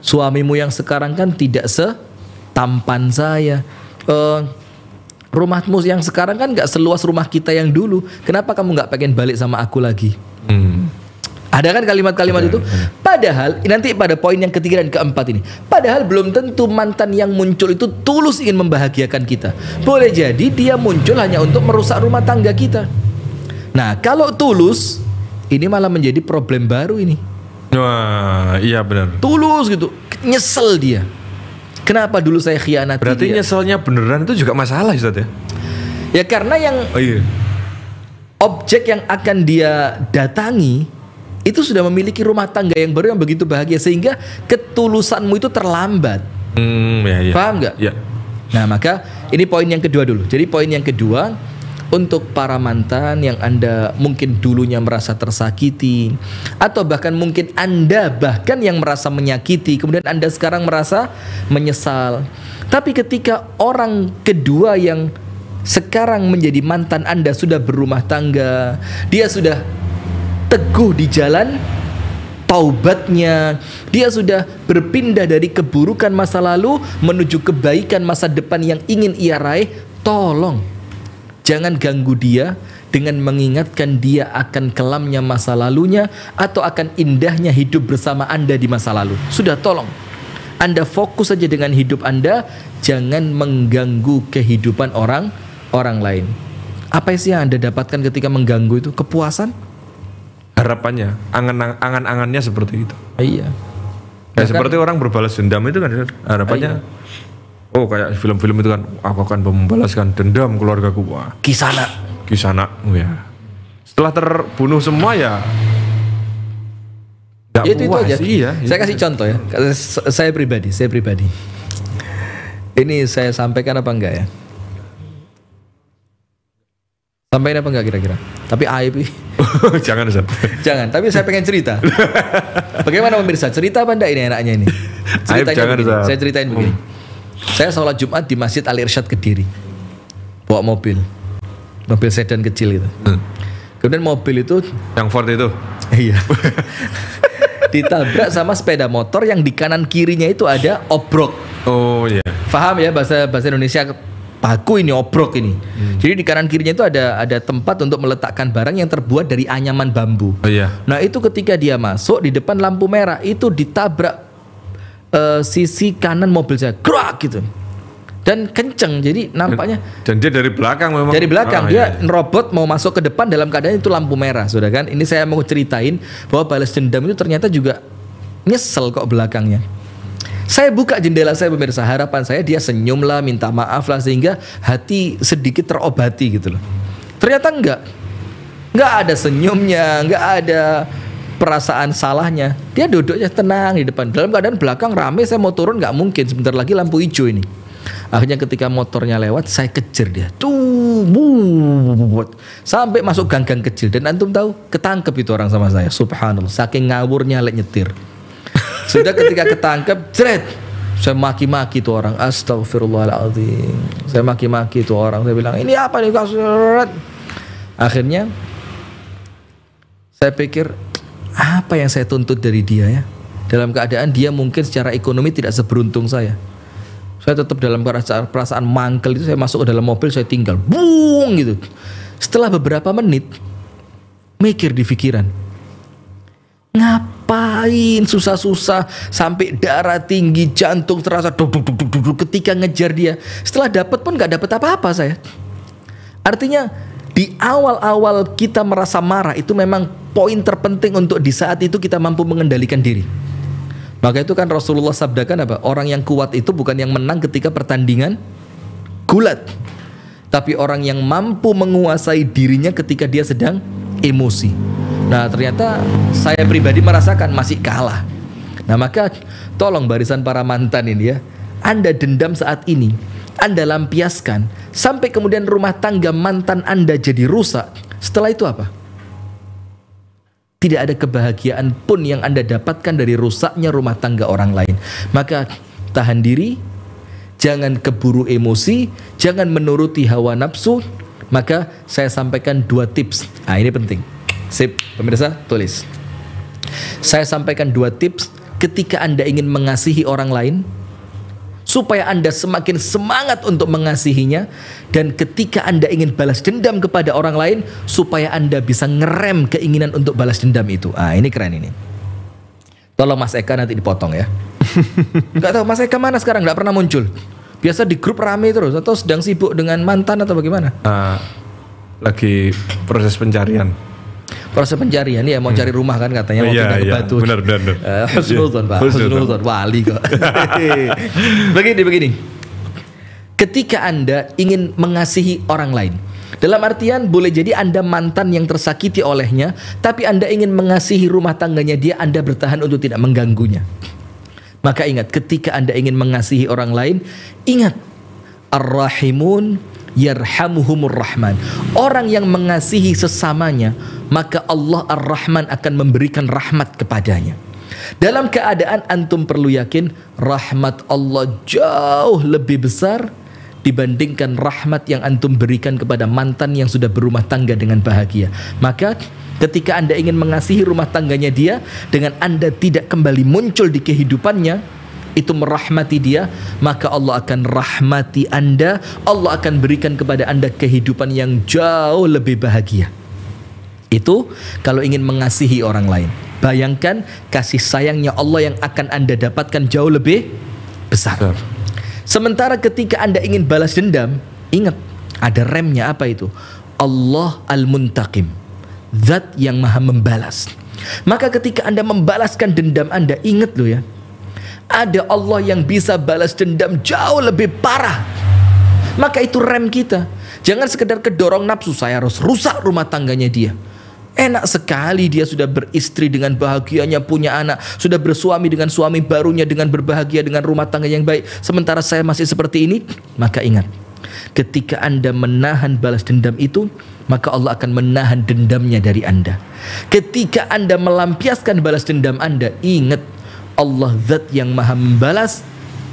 Suamimu yang sekarang kan tidak setampan saya. Uh, rumahmu yang sekarang kan nggak seluas rumah kita yang dulu. Kenapa kamu nggak pengen balik sama aku lagi? Hmm. Ada kan kalimat-kalimat itu? Padahal nanti pada poin yang ketiga dan keempat ini, padahal belum tentu mantan yang muncul itu tulus ingin membahagiakan kita. Boleh jadi dia muncul hanya untuk merusak rumah tangga kita. Nah, kalau tulus, ini malah menjadi problem baru ini. Wah, iya benar. Tulus gitu, nyesel dia. Kenapa dulu saya khianat? Berarti dia? nyeselnya beneran itu juga masalah Ustaz ya? Ya karena yang oh, iya. objek yang akan dia datangi itu sudah memiliki rumah tangga yang baru yang begitu bahagia sehingga ketulusanmu itu terlambat. Hmm, ya, ya. Paham nggak? Ya. Nah maka ini poin yang kedua dulu. Jadi poin yang kedua untuk para mantan yang Anda mungkin dulunya merasa tersakiti atau bahkan mungkin Anda bahkan yang merasa menyakiti kemudian Anda sekarang merasa menyesal. Tapi ketika orang kedua yang sekarang menjadi mantan Anda sudah berumah tangga, dia sudah teguh di jalan taubatnya. Dia sudah berpindah dari keburukan masa lalu menuju kebaikan masa depan yang ingin ia raih. Tolong Jangan ganggu dia dengan mengingatkan dia akan kelamnya masa lalunya atau akan indahnya hidup bersama Anda di masa lalu. Sudah tolong. Anda fokus saja dengan hidup Anda, jangan mengganggu kehidupan orang orang lain. Apa sih yang Anda dapatkan ketika mengganggu itu? Kepuasan? Harapannya, angan-angannya seperti itu. Iya. Ya, seperti orang berbalas dendam itu kan ya? harapannya iya oh kayak film-film itu kan aku akan membalaskan dendam keluargaku wah kisana kisana oh ya setelah terbunuh semua ya Gak itu, itu aja. Iya, saya iya. kasih contoh ya. Saya pribadi, saya pribadi. Ini saya sampaikan apa enggak ya? Sampaikan apa enggak kira-kira? Tapi aib. Jangan, Ustaz. Jangan, tapi saya pengen cerita. Bagaimana pemirsa? Cerita apa enggak ini enaknya ini? Ceritanya aib, jangan, begini. Saya ceritain begini. Hmm saya sholat Jumat di Masjid Al Irsyad Kediri. Bawa mobil. Mobil sedan kecil itu. Hmm. Kemudian mobil itu yang Ford itu. Iya. ditabrak sama sepeda motor yang di kanan kirinya itu ada obrok. Oh iya. Yeah. Paham ya bahasa bahasa Indonesia paku ini obrok ini. Hmm. Jadi di kanan kirinya itu ada ada tempat untuk meletakkan barang yang terbuat dari anyaman bambu. Oh, iya. Nah itu ketika dia masuk di depan lampu merah itu ditabrak uh, sisi kanan mobil saya gerak gitu dan kenceng jadi nampaknya dan, dan dia dari belakang memang dari belakang oh, dia iya. iya. robot mau masuk ke depan dalam keadaan itu lampu merah sudah kan ini saya mau ceritain bahwa balas dendam itu ternyata juga nyesel kok belakangnya saya buka jendela saya pemirsa harapan saya dia senyum lah minta maaf lah sehingga hati sedikit terobati gitu loh ternyata enggak enggak ada senyumnya enggak ada perasaan salahnya dia duduknya tenang di depan dalam keadaan belakang rame saya mau turun nggak mungkin sebentar lagi lampu hijau ini akhirnya ketika motornya lewat saya kejar dia tuh sampai masuk gang-gang kecil dan antum tahu ketangkep itu orang sama saya subhanallah saking ngawurnya lek nyetir sudah ketika ketangkep jret saya maki-maki tuh orang astagfirullahaladzim saya maki-maki tuh orang saya bilang ini apa nih kasus akhirnya saya pikir apa yang saya tuntut dari dia ya dalam keadaan dia mungkin secara ekonomi tidak seberuntung saya saya tetap dalam perasaan, mangkel itu saya masuk ke dalam mobil saya tinggal bung gitu setelah beberapa menit mikir di pikiran ngapain susah-susah sampai darah tinggi jantung terasa duk, duk, duk, duk, ketika ngejar dia setelah dapat pun nggak dapat apa-apa saya artinya di awal-awal kita merasa marah itu memang poin terpenting untuk di saat itu kita mampu mengendalikan diri. Maka itu kan Rasulullah sabdakan apa? Orang yang kuat itu bukan yang menang ketika pertandingan gulat. Tapi orang yang mampu menguasai dirinya ketika dia sedang emosi. Nah ternyata saya pribadi merasakan masih kalah. Nah maka tolong barisan para mantan ini ya. Anda dendam saat ini anda lampiaskan sampai kemudian rumah tangga mantan Anda jadi rusak. Setelah itu apa? Tidak ada kebahagiaan pun yang Anda dapatkan dari rusaknya rumah tangga orang lain. Maka tahan diri, jangan keburu emosi, jangan menuruti hawa nafsu. Maka saya sampaikan dua tips. Nah, ini penting. Sip, pemirsa, tulis. Saya sampaikan dua tips ketika Anda ingin mengasihi orang lain, supaya Anda semakin semangat untuk mengasihinya dan ketika Anda ingin balas dendam kepada orang lain supaya Anda bisa ngerem keinginan untuk balas dendam itu. Ah, ini keren ini. Tolong Mas Eka nanti dipotong ya. nggak tahu Mas Eka mana sekarang Gak pernah muncul. Biasa di grup rame terus atau sedang sibuk dengan mantan atau bagaimana? Uh, lagi proses pencarian proses pencarian ya mau hmm. cari rumah kan katanya mau iya, pindah ke iya. Batu. Benar benar. Eh, husnuzon iya. Pak. Husnuzon wali kok. begini begini. Ketika Anda ingin mengasihi orang lain, dalam artian boleh jadi Anda mantan yang tersakiti olehnya, tapi Anda ingin mengasihi rumah tangganya dia, Anda bertahan untuk tidak mengganggunya. Maka ingat ketika Anda ingin mengasihi orang lain, ingat Ar-Rahimun yarhamuhumur rahman. Orang yang mengasihi sesamanya, maka Allah Ar-Rahman akan memberikan rahmat kepadanya. Dalam keadaan antum perlu yakin rahmat Allah jauh lebih besar dibandingkan rahmat yang antum berikan kepada mantan yang sudah berumah tangga dengan bahagia. Maka ketika Anda ingin mengasihi rumah tangganya dia dengan Anda tidak kembali muncul di kehidupannya, itu merahmati dia, maka Allah akan rahmati Anda, Allah akan berikan kepada Anda kehidupan yang jauh lebih bahagia. Itu kalau ingin mengasihi orang lain. Bayangkan kasih sayangnya Allah yang akan Anda dapatkan jauh lebih besar. besar. Sementara ketika Anda ingin balas dendam, ingat ada remnya apa itu? Allah Al-Muntaqim. Zat yang maha membalas. Maka ketika Anda membalaskan dendam Anda, ingat loh ya, ada Allah yang bisa balas dendam jauh lebih parah. Maka itu rem kita. Jangan sekedar kedorong nafsu saya harus rusak rumah tangganya dia. Enak sekali dia sudah beristri dengan bahagianya, punya anak, sudah bersuami dengan suami barunya dengan berbahagia dengan rumah tangga yang baik. Sementara saya masih seperti ini, maka ingat, ketika Anda menahan balas dendam itu, maka Allah akan menahan dendamnya dari Anda. Ketika Anda melampiaskan balas dendam Anda, ingat Allah zat yang maha membalas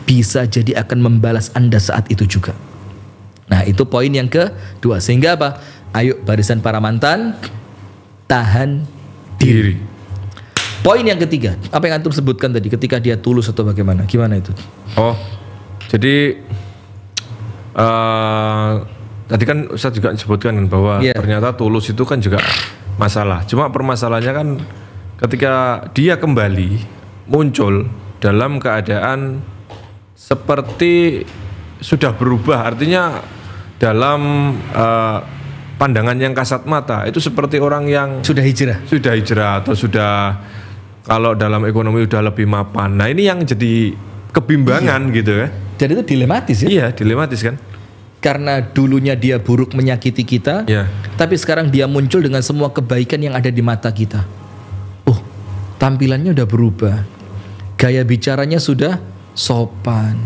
bisa jadi akan membalas Anda saat itu juga. Nah, itu poin yang kedua. Sehingga apa? Ayo barisan para mantan tahan diri. Poin yang ketiga, apa yang antum sebutkan tadi ketika dia tulus atau bagaimana? Gimana itu? Oh. Jadi uh, tadi kan saya juga sebutkan bahwa yeah. ternyata tulus itu kan juga masalah. Cuma permasalahannya kan ketika dia kembali muncul dalam keadaan seperti sudah berubah artinya dalam uh, pandangan yang kasat mata itu seperti orang yang sudah hijrah sudah hijrah atau sudah kalau dalam ekonomi sudah lebih mapan nah ini yang jadi kebimbangan iya. gitu ya jadi itu dilematis ya iya dilematis kan karena dulunya dia buruk menyakiti kita iya. tapi sekarang dia muncul dengan semua kebaikan yang ada di mata kita oh tampilannya udah berubah Gaya bicaranya sudah sopan.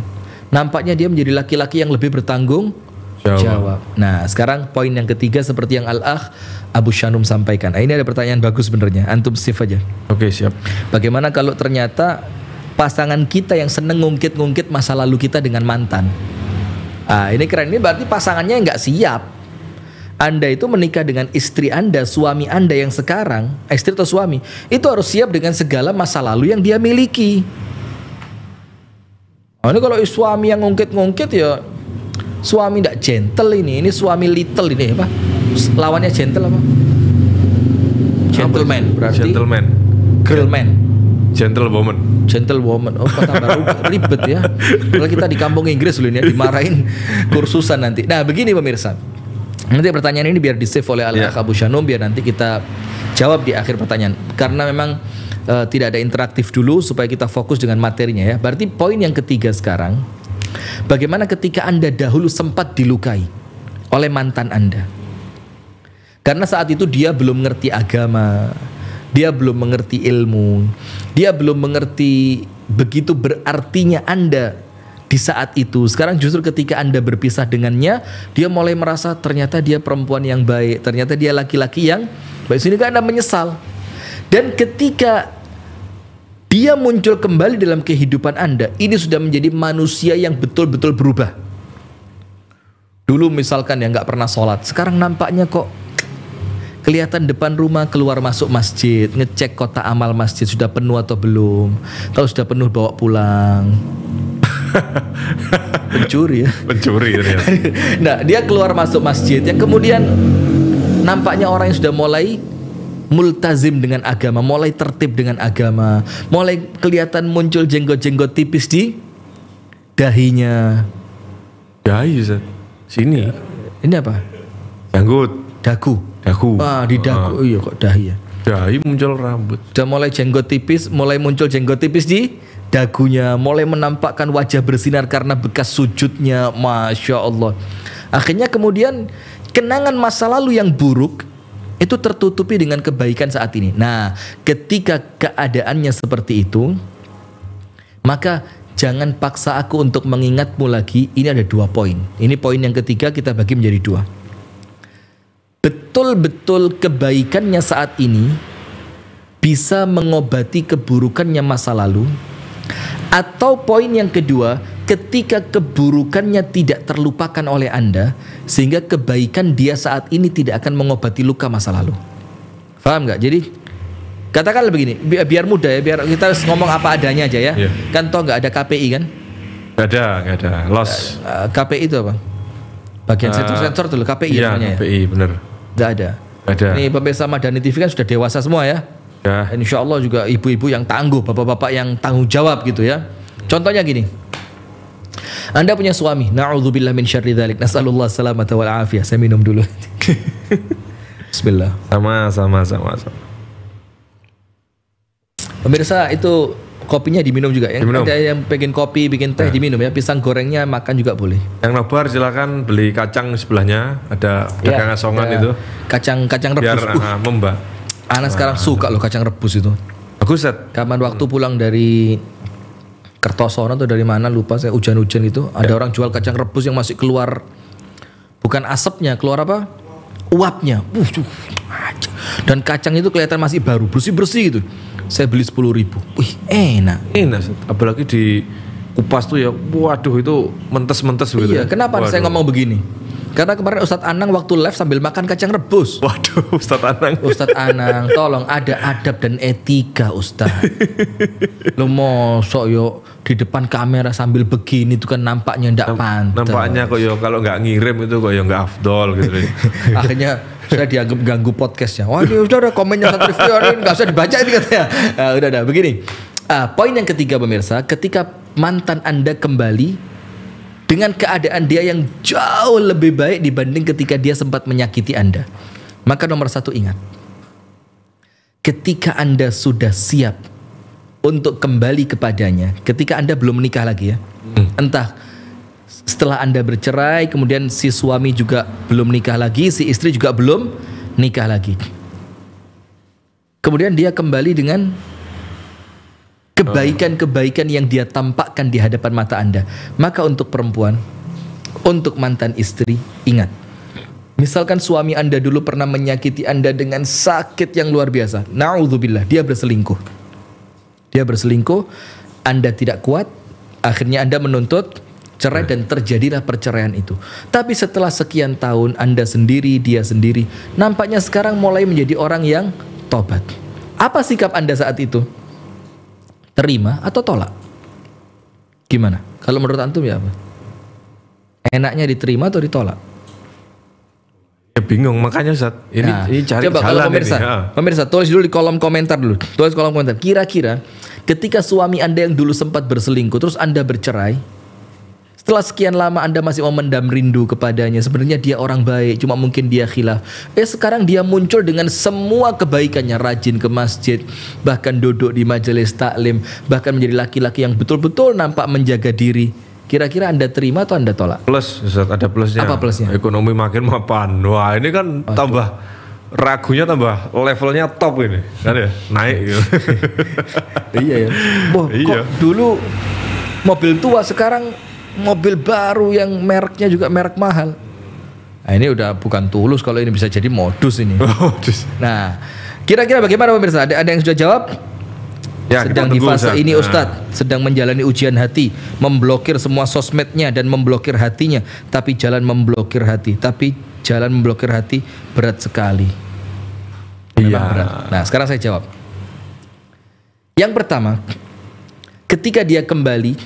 Nampaknya dia menjadi laki-laki yang lebih bertanggung jawab. jawab. Nah, sekarang poin yang ketiga seperti yang Al-Akh Abu Shanum sampaikan. Nah, ini ada pertanyaan bagus sebenarnya. Antum sif aja. Oke, okay, siap. Bagaimana kalau ternyata pasangan kita yang seneng ngungkit-ngungkit masa lalu kita dengan mantan? Ah, ini keren. Ini berarti pasangannya nggak siap anda itu menikah dengan istri Anda, suami Anda yang sekarang, eh, istri atau suami, itu harus siap dengan segala masa lalu yang dia miliki. Oh, ini kalau suami yang ngungkit-ngungkit ya suami tidak gentle ini, ini suami little ini apa? Lawannya gentle apa? Gentleman berarti. Gentleman. Grillman. Gentlewoman. Gentlewoman. Oh, kata ribet ya. Kalau kita di kampung Inggris dulu ini ya, dimarahin kursusan nanti. Nah, begini pemirsa. Nanti pertanyaan ini biar di-save oleh Al yeah. Abu Shanum biar nanti kita jawab di akhir pertanyaan karena memang uh, tidak ada interaktif dulu supaya kita fokus dengan materinya ya. Berarti poin yang ketiga sekarang bagaimana ketika Anda dahulu sempat dilukai oleh mantan Anda. Karena saat itu dia belum mengerti agama, dia belum mengerti ilmu, dia belum mengerti begitu berartinya Anda di saat itu. Sekarang justru ketika Anda berpisah dengannya, dia mulai merasa ternyata dia perempuan yang baik, ternyata dia laki-laki yang baik. kan Anda menyesal. Dan ketika dia muncul kembali dalam kehidupan Anda, ini sudah menjadi manusia yang betul-betul berubah. Dulu misalkan yang nggak pernah sholat, sekarang nampaknya kok kelihatan depan rumah keluar masuk masjid, ngecek kota amal masjid sudah penuh atau belum. Kalau sudah penuh bawa pulang. pencuri ya pencuri ya. ya. nah dia keluar masuk masjid yang kemudian nampaknya orang yang sudah mulai multazim dengan agama, mulai tertib dengan agama, mulai kelihatan muncul jenggot-jenggot tipis di dahinya. Dahi, Ustaz. Sini. Ini apa? Janggut. Daku, daku. Ah, di daku, Oh, ah. iya kok dahi ya. Dahi muncul rambut. Sudah mulai jenggot tipis, mulai muncul jenggot tipis di dagunya mulai menampakkan wajah bersinar karena bekas sujudnya Masya Allah akhirnya kemudian kenangan masa lalu yang buruk itu tertutupi dengan kebaikan saat ini nah ketika keadaannya seperti itu maka jangan paksa aku untuk mengingatmu lagi ini ada dua poin ini poin yang ketiga kita bagi menjadi dua betul-betul kebaikannya saat ini bisa mengobati keburukannya masa lalu atau poin yang kedua, ketika keburukannya tidak terlupakan oleh Anda, sehingga kebaikan dia saat ini tidak akan mengobati luka masa lalu. Faham nggak? Jadi katakanlah begini, bi biar mudah ya, biar kita ngomong apa adanya aja ya. Yeah. Kan toh nggak ada KPI kan? Gak ada, gak ada. Loss. Eh, eh, KPI itu apa? Bagian uh, eh, sensor dulu KPI iya, namanya KPI, ya. KPI bener. Gak ada. Gak ada. Ini pemirsa Madani TV kan sudah dewasa semua ya. Ya. Dan insya Allah juga ibu-ibu yang tangguh, bapak-bapak yang tanggung jawab gitu ya. Contohnya gini, anda punya suami, na'udzubillah min syarri dzalik. Nasallallahu salamata wal afiyah. Saya minum dulu. Bismillah. Sama sama sama sama. Pemirsa itu kopinya diminum juga. ya. diminum. ada yang pengen kopi, bikin teh ya. diminum ya. Pisang gorengnya makan juga boleh. Yang nobar silakan beli kacang sebelahnya. Ada kacang ya, asongan ya. itu. Kacang kacang rebus. Biar uh. membak. Anak sekarang suka loh kacang rebus itu. Aku set. Kapan waktu pulang dari Kertosono atau dari mana lupa saya hujan-hujan itu ada ya. orang jual kacang rebus yang masih keluar bukan asapnya keluar apa uapnya uh, dan kacang itu kelihatan masih baru bersih bersih gitu saya beli sepuluh ribu wih enak enak apalagi di kupas tuh ya waduh itu mentes mentes gitu iya ya. kenapa waduh. saya ngomong begini karena kemarin Ustadz Anang waktu live sambil makan kacang rebus. Waduh, Ustadz Anang. Ustadz Anang, tolong ada adab dan etika Ustadz. Lo mosok yo di depan kamera sambil begini itu kan nampaknya ndak pantas. Nampaknya kok yo kalau nggak ngirim itu kok yo nggak afdol gitu. Akhirnya sudah dianggap ganggu podcastnya. Wah ini udah ada komennya satu review ini nggak usah dibaca ini katanya. Nah, udah udah begini. Uh, poin yang ketiga pemirsa, ketika mantan anda kembali dengan keadaan dia yang jauh lebih baik dibanding ketika dia sempat menyakiti Anda. Maka nomor satu ingat, ketika Anda sudah siap untuk kembali kepadanya, ketika Anda belum menikah lagi ya, hmm. entah setelah Anda bercerai, kemudian si suami juga belum nikah lagi, si istri juga belum nikah lagi. Kemudian dia kembali dengan kebaikan-kebaikan yang dia tampakkan di hadapan mata Anda. Maka untuk perempuan, untuk mantan istri, ingat. Misalkan suami Anda dulu pernah menyakiti Anda dengan sakit yang luar biasa. naudzubillah dia berselingkuh. Dia berselingkuh, Anda tidak kuat, akhirnya Anda menuntut cerai dan terjadilah perceraian itu. Tapi setelah sekian tahun Anda sendiri, dia sendiri, nampaknya sekarang mulai menjadi orang yang tobat. Apa sikap Anda saat itu? terima atau tolak? Gimana? Kalau menurut antum ya apa? Enaknya diterima atau ditolak? Ya bingung makanya saat ini, nah, ini cari coba jalan kalau pemirsa, ini, ya. pemirsa tulis dulu di kolom komentar dulu. Tulis kolom komentar. Kira-kira ketika suami Anda yang dulu sempat berselingkuh terus Anda bercerai, setelah sekian lama Anda masih memendam rindu kepadanya, sebenarnya dia orang baik, cuma mungkin dia khilaf. Eh sekarang dia muncul dengan semua kebaikannya, rajin ke masjid, bahkan duduk di majelis taklim, bahkan menjadi laki-laki yang betul-betul nampak menjaga diri. Kira-kira Anda terima atau Anda tolak? Plus, Ustaz, ada plusnya. Apa plusnya? Ekonomi makin mapan. Wah, ini kan Aduh. tambah ragunya tambah levelnya top ini. Kan ya? Naik gitu. iya ya. Boh, iya. kok dulu mobil tua sekarang mobil baru yang mereknya juga merek mahal. Nah, ini udah bukan tulus kalau ini bisa jadi modus ini. Modus. nah, kira-kira bagaimana pemirsa? Ada, ada yang sudah jawab? Ya, sedang di fase ini Ustadz nah. sedang menjalani ujian hati, memblokir semua sosmednya dan memblokir hatinya. Tapi jalan memblokir hati, tapi jalan memblokir hati berat sekali. iya. Nah, sekarang saya jawab. Yang pertama, ketika dia kembali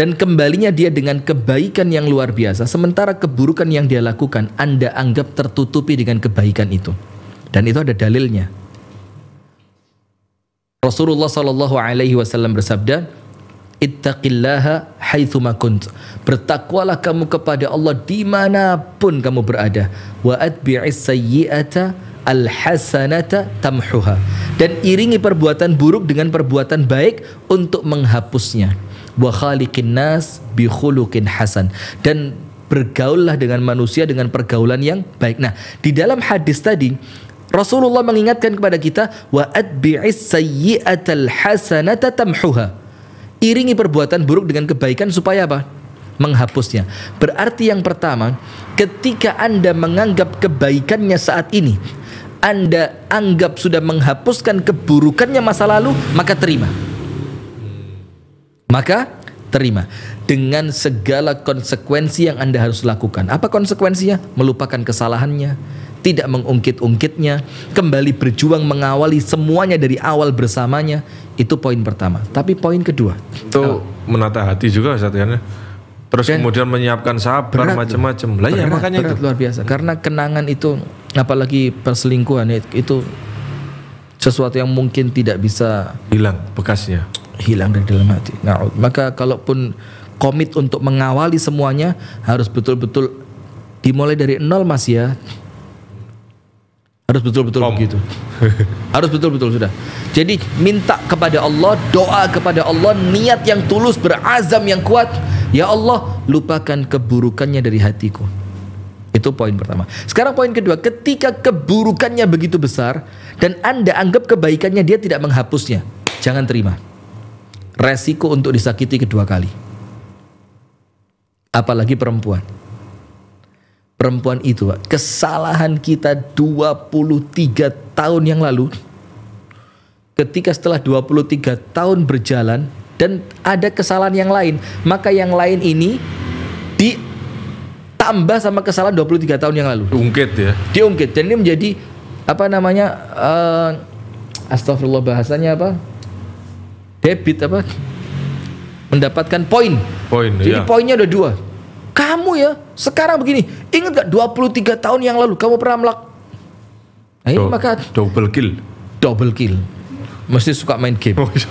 dan kembalinya dia dengan kebaikan yang luar biasa sementara keburukan yang dia lakukan Anda anggap tertutupi dengan kebaikan itu dan itu ada dalilnya Rasulullah Shallallahu alaihi wasallam bersabda Ittaqillaha haitsuma kunt bertakwalah kamu kepada Allah dimanapun kamu berada wa atbi'is sayyi'ata alhasanata tamhuha dan iringi perbuatan buruk dengan perbuatan baik untuk menghapusnya wa nas bi hasan dan bergaullah dengan manusia dengan pergaulan yang baik. Nah, di dalam hadis tadi Rasulullah mengingatkan kepada kita wa atbi'is sayyi'atal hasanata tamhuha. Iringi perbuatan buruk dengan kebaikan supaya apa? Menghapusnya. Berarti yang pertama, ketika Anda menganggap kebaikannya saat ini, Anda anggap sudah menghapuskan keburukannya masa lalu, maka terima maka terima dengan segala konsekuensi yang Anda harus lakukan. Apa konsekuensinya? Melupakan kesalahannya, tidak mengungkit-ungkitnya, kembali berjuang mengawali semuanya dari awal bersamanya. Itu poin pertama. Tapi poin kedua, itu oh. menata hati juga Ustaz kan? Terus Dan kemudian menyiapkan sabar macam-macam. Lah ya makanya berat, itu luar biasa. Karena kenangan itu apalagi perselingkuhan itu sesuatu yang mungkin tidak bisa hilang bekasnya hilang dari dalam hati. Nah, maka kalaupun komit untuk mengawali semuanya harus betul-betul dimulai dari nol Mas ya. Harus betul-betul Kom. begitu. Harus betul-betul sudah. Jadi minta kepada Allah, doa kepada Allah, niat yang tulus, berazam yang kuat. Ya Allah, lupakan keburukannya dari hatiku. Itu poin pertama. Sekarang poin kedua, ketika keburukannya begitu besar dan Anda anggap kebaikannya dia tidak menghapusnya, jangan terima resiko untuk disakiti kedua kali. Apalagi perempuan. Perempuan itu, kesalahan kita 23 tahun yang lalu ketika setelah 23 tahun berjalan dan ada kesalahan yang lain, maka yang lain ini ditambah sama kesalahan 23 tahun yang lalu. Diungkit ya. Diungkit dan ini menjadi apa namanya uh, eh, astagfirullah bahasanya apa? debit apa mendapatkan poin. Poin. Jadi ya. poinnya ada dua. Kamu ya sekarang begini. Ingat gak 23 tahun yang lalu kamu pernah melak. Nah, eh, ini maka double kill. Double kill. Mesti suka main game. Oh, iya.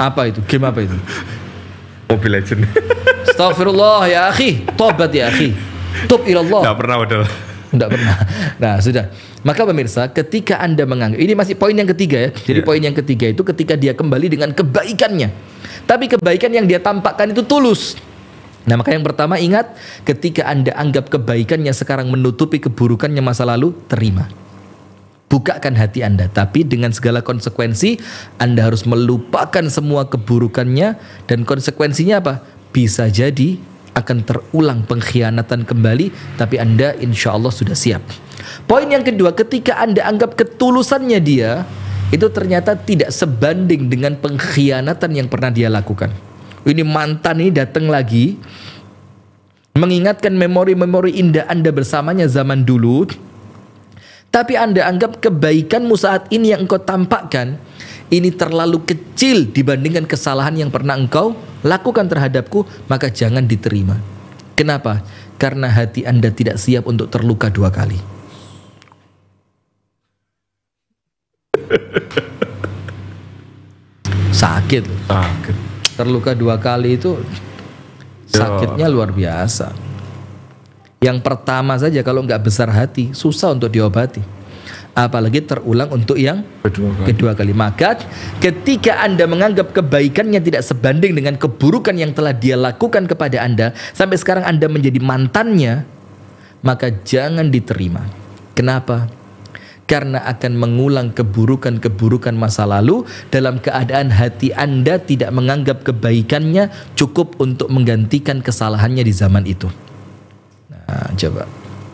apa itu? Game apa itu? Mobile Legend. Astagfirullah ya akhi. Tobat ya akhi. Tub ilallah. Gak pernah udah. Tidak pernah. Nah, sudah. Maka pemirsa, ketika Anda menganggap ini masih poin yang ketiga ya. Jadi yeah. poin yang ketiga itu ketika dia kembali dengan kebaikannya. Tapi kebaikan yang dia tampakkan itu tulus. Nah, maka yang pertama ingat, ketika Anda anggap kebaikannya sekarang menutupi keburukannya masa lalu, terima. Bukakan hati Anda, tapi dengan segala konsekuensi, Anda harus melupakan semua keburukannya dan konsekuensinya apa? Bisa jadi akan terulang pengkhianatan kembali, tapi Anda insya Allah sudah siap. Poin yang kedua, ketika Anda anggap ketulusannya dia, itu ternyata tidak sebanding dengan pengkhianatan yang pernah dia lakukan. Ini mantan ini datang lagi, mengingatkan memori-memori indah Anda bersamanya zaman dulu, tapi Anda anggap kebaikanmu saat ini yang engkau tampakkan, ini terlalu kecil dibandingkan kesalahan yang pernah engkau lakukan terhadapku, maka jangan diterima. Kenapa? Karena hati Anda tidak siap untuk terluka dua kali. Sakit. Sakit. Terluka dua kali itu sakitnya luar biasa. Yang pertama saja kalau nggak besar hati, susah untuk diobati apalagi terulang untuk yang kedua kali. kedua kali. Maka ketika Anda menganggap kebaikannya tidak sebanding dengan keburukan yang telah dia lakukan kepada Anda, sampai sekarang Anda menjadi mantannya, maka jangan diterima. Kenapa? Karena akan mengulang keburukan-keburukan masa lalu dalam keadaan hati Anda tidak menganggap kebaikannya cukup untuk menggantikan kesalahannya di zaman itu. Nah, coba.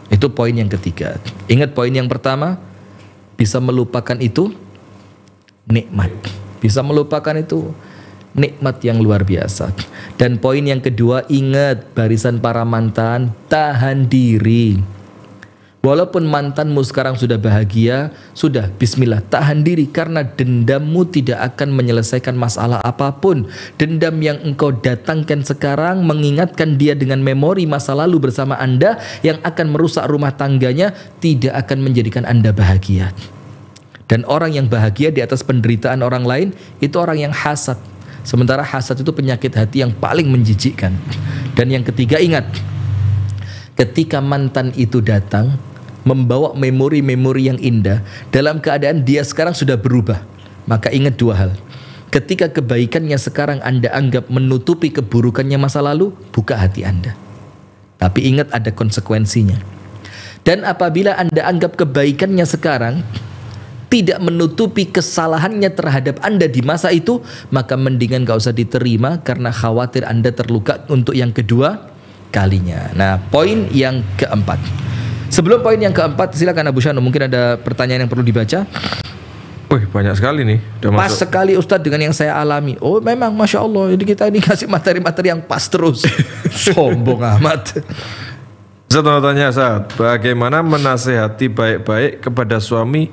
Itu poin yang ketiga. Ingat poin yang pertama? Bisa melupakan itu nikmat. Bisa melupakan itu nikmat yang luar biasa. Dan poin yang kedua, ingat barisan para mantan, tahan diri Walaupun mantanmu sekarang sudah bahagia, sudah bismillah tahan diri karena dendammu tidak akan menyelesaikan masalah apapun. Dendam yang engkau datangkan sekarang mengingatkan dia dengan memori masa lalu bersama Anda yang akan merusak rumah tangganya tidak akan menjadikan Anda bahagia. Dan orang yang bahagia di atas penderitaan orang lain itu orang yang hasad. Sementara hasad itu penyakit hati yang paling menjijikkan. Dan yang ketiga ingat, ketika mantan itu datang, membawa memori-memori yang indah dalam keadaan dia sekarang sudah berubah. Maka ingat dua hal. Ketika kebaikannya sekarang Anda anggap menutupi keburukannya masa lalu, buka hati Anda. Tapi ingat ada konsekuensinya. Dan apabila Anda anggap kebaikannya sekarang tidak menutupi kesalahannya terhadap Anda di masa itu, maka mendingan gak usah diterima karena khawatir Anda terluka untuk yang kedua kalinya. Nah, poin yang keempat. Sebelum poin yang keempat, silakan Abu Shano. Mungkin ada pertanyaan yang perlu dibaca. Wih banyak sekali nih. Udah pas masuk. sekali Ustadz dengan yang saya alami. Oh memang masya Allah. Jadi kita ini kasih materi-materi yang pas terus. Sombong amat. Saya mau tanya saat bagaimana menasehati baik-baik kepada suami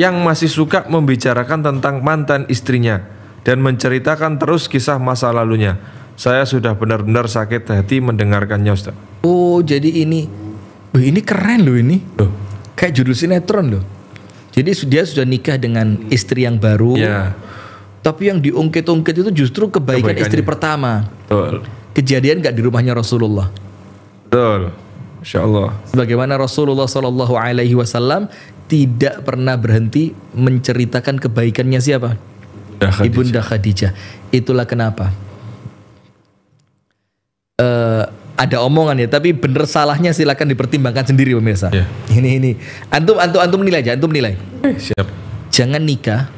yang masih suka membicarakan tentang mantan istrinya dan menceritakan terus kisah masa lalunya. Saya sudah benar-benar sakit hati mendengarkannya Ustaz. Oh jadi ini Wih, ini keren loh ini. Loh, kayak judul sinetron loh. Jadi dia sudah nikah dengan istri yang baru. Yeah. Tapi yang diungkit-ungkit itu justru kebaikan istri pertama. Betul. Kejadian gak di rumahnya Rasulullah. Betul. Insya Allah. Sebagaimana Rasulullah Shallallahu Alaihi Wasallam tidak pernah berhenti menceritakan kebaikannya siapa? Khadijah. Ibunda Khadijah. Itulah kenapa. Uh, ada omongan ya, tapi bener salahnya silakan dipertimbangkan sendiri pemirsa. Yeah. Ini ini. Antum antum antum nilai aja, antum nilai. Siap. Jangan nikah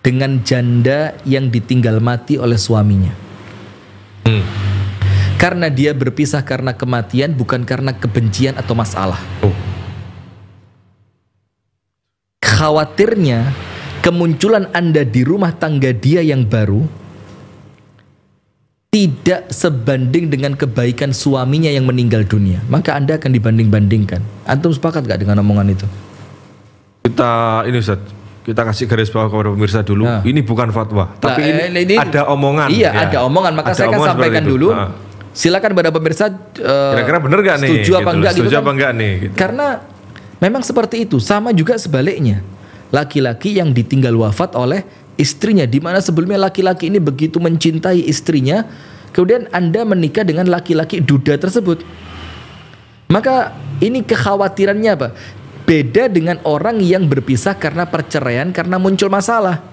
dengan janda yang ditinggal mati oleh suaminya. Hmm. Karena dia berpisah karena kematian bukan karena kebencian atau masalah. Oh. Khawatirnya kemunculan Anda di rumah tangga dia yang baru tidak sebanding dengan kebaikan suaminya yang meninggal dunia, maka Anda akan dibanding-bandingkan. Antum sepakat gak dengan omongan itu? Kita ini Ustaz, kita kasih garis bawah kepada pemirsa dulu. Nah. Ini bukan fatwa, tapi nah, ini, eh, ini ada omongan. Iya, ya. ada omongan. Maka ada saya akan sampaikan dulu. Nah. Silakan pada pemirsa. Uh, Kira-kira benar gak nih? Setuju gitu, gitu kan? apa enggak? gitu nih? Gitu. Karena memang seperti itu. Sama juga sebaliknya. Laki-laki yang ditinggal wafat oleh istrinya di mana sebelumnya laki-laki ini begitu mencintai istrinya kemudian Anda menikah dengan laki-laki duda tersebut maka ini kekhawatirannya apa beda dengan orang yang berpisah karena perceraian karena muncul masalah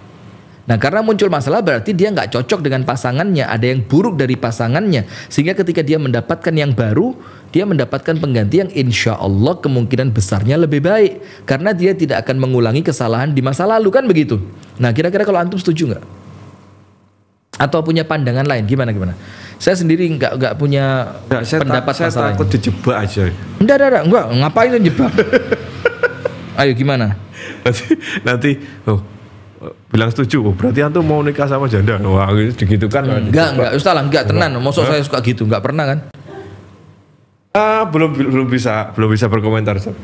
Nah karena muncul masalah berarti dia nggak cocok dengan pasangannya, ada yang buruk dari pasangannya. Sehingga ketika dia mendapatkan yang baru, dia mendapatkan pengganti yang insya Allah kemungkinan besarnya lebih baik. Karena dia tidak akan mengulangi kesalahan di masa lalu kan begitu. Nah kira-kira kalau antum setuju nggak? Atau punya pandangan lain gimana gimana? Saya sendiri nggak nggak punya nggak, saya pendapat tak, saya takut dijebak aja. Enggak, enggak, enggak, ngapain jebak? Ayo gimana? Nanti, nanti, oh bilang setuju oh, berarti antum mau nikah sama janda wah gitu kan enggak enggak ustaz lah enggak tenan mosok saya suka gitu enggak pernah kan ah belum belum bisa belum bisa berkomentar sir.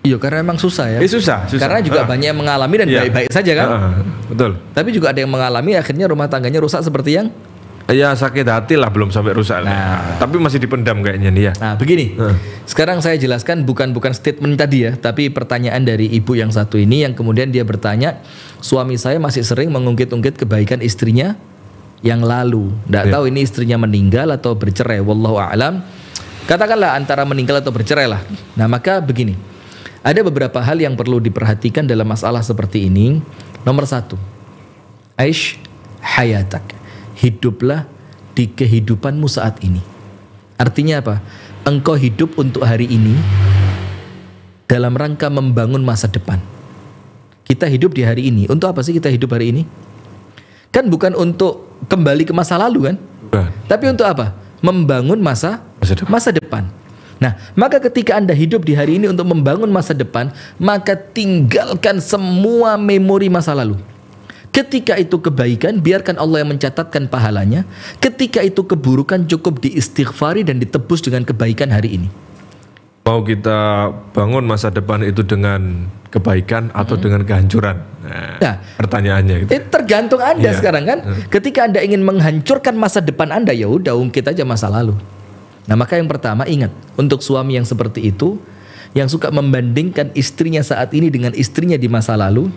Iya karena emang susah ya. Eh, susah, susah. Karena juga uh, banyak yang mengalami dan iya. baik-baik yeah. saja kan. Uh, betul. Tapi juga ada yang mengalami akhirnya rumah tangganya rusak seperti yang Iya sakit hati lah belum sampai rusak nah. nah tapi masih dipendam kayaknya nih ya nah begini hmm. sekarang saya jelaskan bukan bukan statement tadi ya tapi pertanyaan dari ibu yang satu ini yang kemudian dia bertanya suami saya masih sering mengungkit-ungkit kebaikan istrinya yang lalu tidak ya. tahu ini istrinya meninggal atau bercerai wallahu alam katakanlah antara meninggal atau bercerai lah nah maka begini ada beberapa hal yang perlu diperhatikan dalam masalah seperti ini nomor satu Aish hayatak hiduplah di kehidupanmu saat ini. Artinya apa? Engkau hidup untuk hari ini dalam rangka membangun masa depan. Kita hidup di hari ini. Untuk apa sih kita hidup hari ini? Kan bukan untuk kembali ke masa lalu kan? Bukan. Tapi untuk apa? Membangun masa masa depan. masa depan. Nah, maka ketika Anda hidup di hari ini untuk membangun masa depan, maka tinggalkan semua memori masa lalu. Ketika itu kebaikan, biarkan Allah yang mencatatkan pahalanya. Ketika itu keburukan, cukup diistighfari dan ditebus dengan kebaikan hari ini. Mau kita bangun masa depan itu dengan kebaikan atau hmm. dengan kehancuran? Nah, nah pertanyaannya gitu. Itu eh, tergantung Anda yeah. sekarang kan. Hmm. Ketika Anda ingin menghancurkan masa depan Anda, ya udah ungkit aja masa lalu. Nah, maka yang pertama ingat, untuk suami yang seperti itu yang suka membandingkan istrinya saat ini dengan istrinya di masa lalu,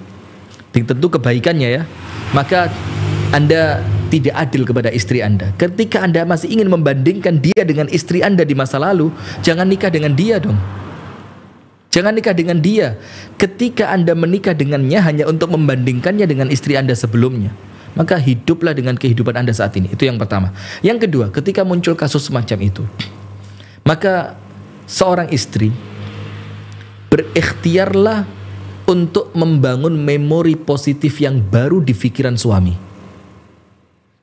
tentu kebaikannya ya maka anda tidak adil kepada istri Anda. Ketika Anda masih ingin membandingkan dia dengan istri Anda di masa lalu, jangan nikah dengan dia dong. Jangan nikah dengan dia. Ketika Anda menikah dengannya hanya untuk membandingkannya dengan istri Anda sebelumnya. Maka hiduplah dengan kehidupan Anda saat ini. Itu yang pertama. Yang kedua, ketika muncul kasus semacam itu, maka seorang istri berikhtiarlah untuk membangun memori positif yang baru di pikiran suami.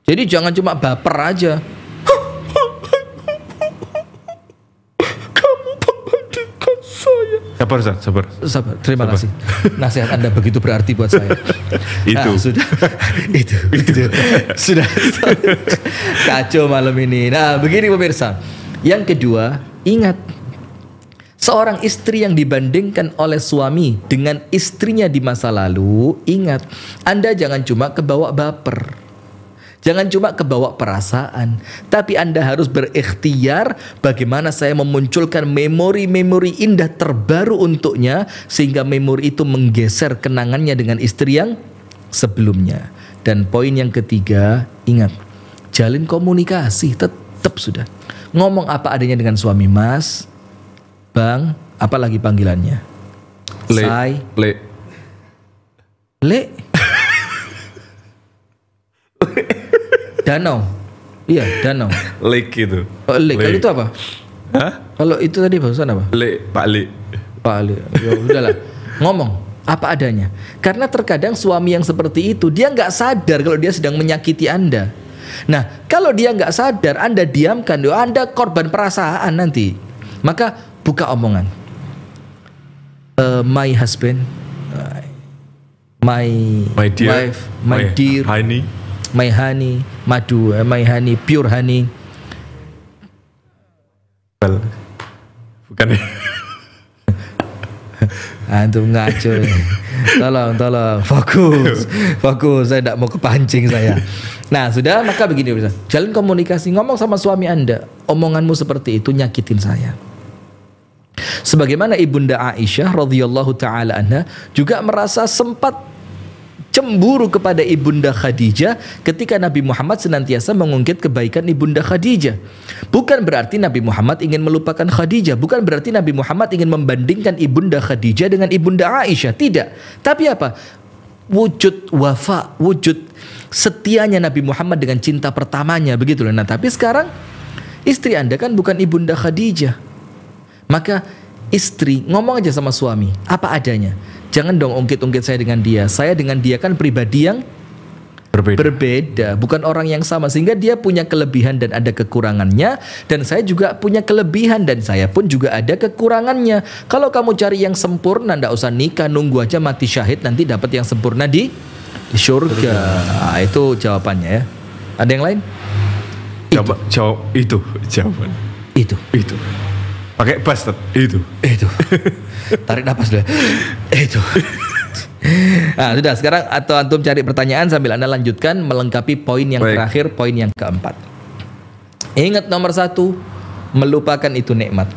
Jadi jangan cuma baper aja. Kamu pemandikan saya. Sabar, sabar. Sabar. Terima sabar. kasih. Nasihat Anda begitu berarti buat saya. itu. Nah, sudah. itu. itu. sudah. Kacau malam ini. Nah, begini pemirsa. Yang kedua, ingat Seorang istri yang dibandingkan oleh suami dengan istrinya di masa lalu, ingat, Anda jangan cuma kebawa baper. Jangan cuma kebawa perasaan, tapi Anda harus berikhtiar bagaimana saya memunculkan memori-memori indah terbaru untuknya sehingga memori itu menggeser kenangannya dengan istri yang sebelumnya. Dan poin yang ketiga, ingat, jalin komunikasi tetap sudah. Ngomong apa adanya dengan suami Mas, Bang, apalagi panggilannya? Le. Sai. Le. Le. danau. Iya, danau. Lake itu. Oh, lake. Kalau itu apa? Hah? Kalau itu tadi bahasan apa? Le, Pak Le. Pak Le. Ya udahlah. Ngomong apa adanya. Karena terkadang suami yang seperti itu dia nggak sadar kalau dia sedang menyakiti Anda. Nah, kalau dia nggak sadar, Anda diamkan, Anda korban perasaan nanti. Maka buka omongan. Uh, my husband, uh, my my dear, wife, my, my dear, honey, my honey, madu, uh, my honey, pure honey. Well, bukan. Antum ah, ngaco. tolong, tolong, fokus, fokus. Saya tidak mau kepancing saya. Nah, sudah maka begini, jalan komunikasi, ngomong sama suami anda, omonganmu seperti itu nyakitin saya. Sebagaimana Ibunda Aisyah radhiyallahu taala anha juga merasa sempat cemburu kepada Ibunda Khadijah ketika Nabi Muhammad senantiasa mengungkit kebaikan Ibunda Khadijah. Bukan berarti Nabi Muhammad ingin melupakan Khadijah, bukan berarti Nabi Muhammad ingin membandingkan Ibunda Khadijah dengan Ibunda Aisyah, tidak. Tapi apa? Wujud wafa, wujud setianya Nabi Muhammad dengan cinta pertamanya begitu loh. Nah, tapi sekarang istri Anda kan bukan Ibunda Khadijah maka istri ngomong aja sama suami, apa adanya. Jangan dong ungkit-ungkit saya dengan dia. Saya dengan dia kan pribadi yang berbeda. berbeda, bukan orang yang sama sehingga dia punya kelebihan dan ada kekurangannya dan saya juga punya kelebihan dan saya pun juga ada kekurangannya. Kalau kamu cari yang sempurna ndak usah nikah, nunggu aja mati syahid nanti dapat yang sempurna di di surga. Nah, itu jawabannya ya. Ada yang lain? Coba jawab itu jawaban. Itu. Itu pakai bas itu itu tarik nafas deh itu nah sudah sekarang atau antum cari pertanyaan sambil anda lanjutkan melengkapi poin yang Baik. terakhir poin yang keempat ingat nomor satu melupakan itu nikmat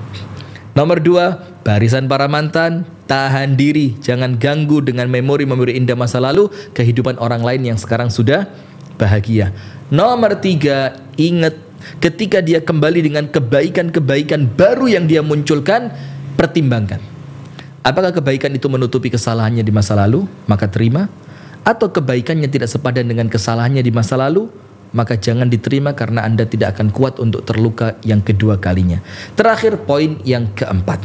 nomor dua barisan para mantan tahan diri jangan ganggu dengan memori-memori indah masa lalu kehidupan orang lain yang sekarang sudah bahagia nomor tiga ingat ketika dia kembali dengan kebaikan-kebaikan baru yang dia munculkan, pertimbangkan. Apakah kebaikan itu menutupi kesalahannya di masa lalu? Maka terima. Atau kebaikannya tidak sepadan dengan kesalahannya di masa lalu? Maka jangan diterima karena Anda tidak akan kuat untuk terluka yang kedua kalinya. Terakhir poin yang keempat.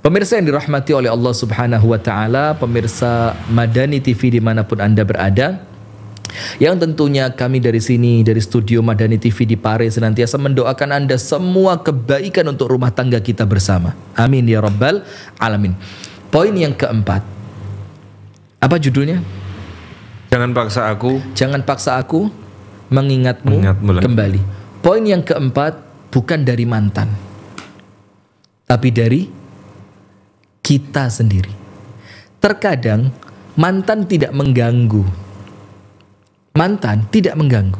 Pemirsa yang dirahmati oleh Allah Subhanahu wa taala, pemirsa Madani TV dimanapun Anda berada, yang tentunya kami dari sini, dari studio Madani TV di Paris senantiasa mendoakan Anda semua kebaikan untuk rumah tangga kita bersama. Amin ya Rabbal Alamin. Poin yang keempat. Apa judulnya? Jangan paksa aku. Jangan paksa aku mengingatmu, mengingatmu kembali. Poin yang keempat bukan dari mantan. Tapi dari kita sendiri. Terkadang mantan tidak mengganggu mantan tidak mengganggu.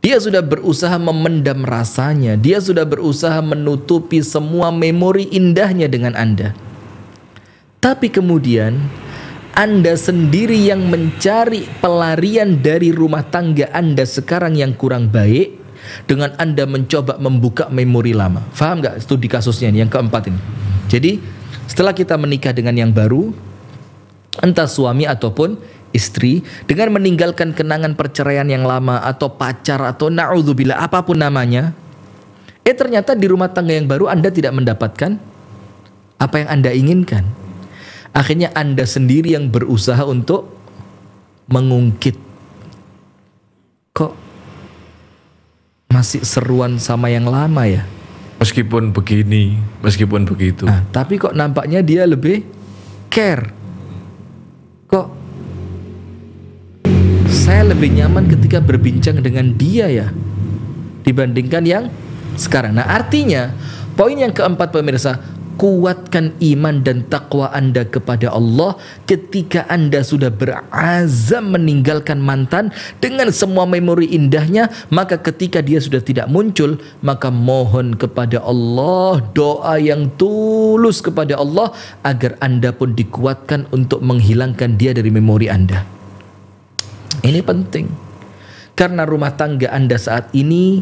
Dia sudah berusaha memendam rasanya, dia sudah berusaha menutupi semua memori indahnya dengan Anda. Tapi kemudian anda sendiri yang mencari pelarian dari rumah tangga Anda sekarang yang kurang baik dengan Anda mencoba membuka memori lama. Faham gak studi kasusnya ini yang keempat ini? Jadi setelah kita menikah dengan yang baru, entah suami ataupun istri dengan meninggalkan kenangan perceraian yang lama atau pacar atau naudzubillah apapun namanya. Eh ternyata di rumah tangga yang baru Anda tidak mendapatkan apa yang Anda inginkan. Akhirnya Anda sendiri yang berusaha untuk mengungkit. Kok masih seruan sama yang lama ya? Meskipun begini, meskipun begitu. Nah, tapi kok nampaknya dia lebih care. Kok saya lebih nyaman ketika berbincang dengan dia ya dibandingkan yang sekarang. Nah, artinya poin yang keempat pemirsa, kuatkan iman dan takwa Anda kepada Allah ketika Anda sudah berazam meninggalkan mantan dengan semua memori indahnya maka ketika dia sudah tidak muncul maka mohon kepada Allah doa yang tulus kepada Allah agar Anda pun dikuatkan untuk menghilangkan dia dari memori Anda. Ini penting. Karena rumah tangga Anda saat ini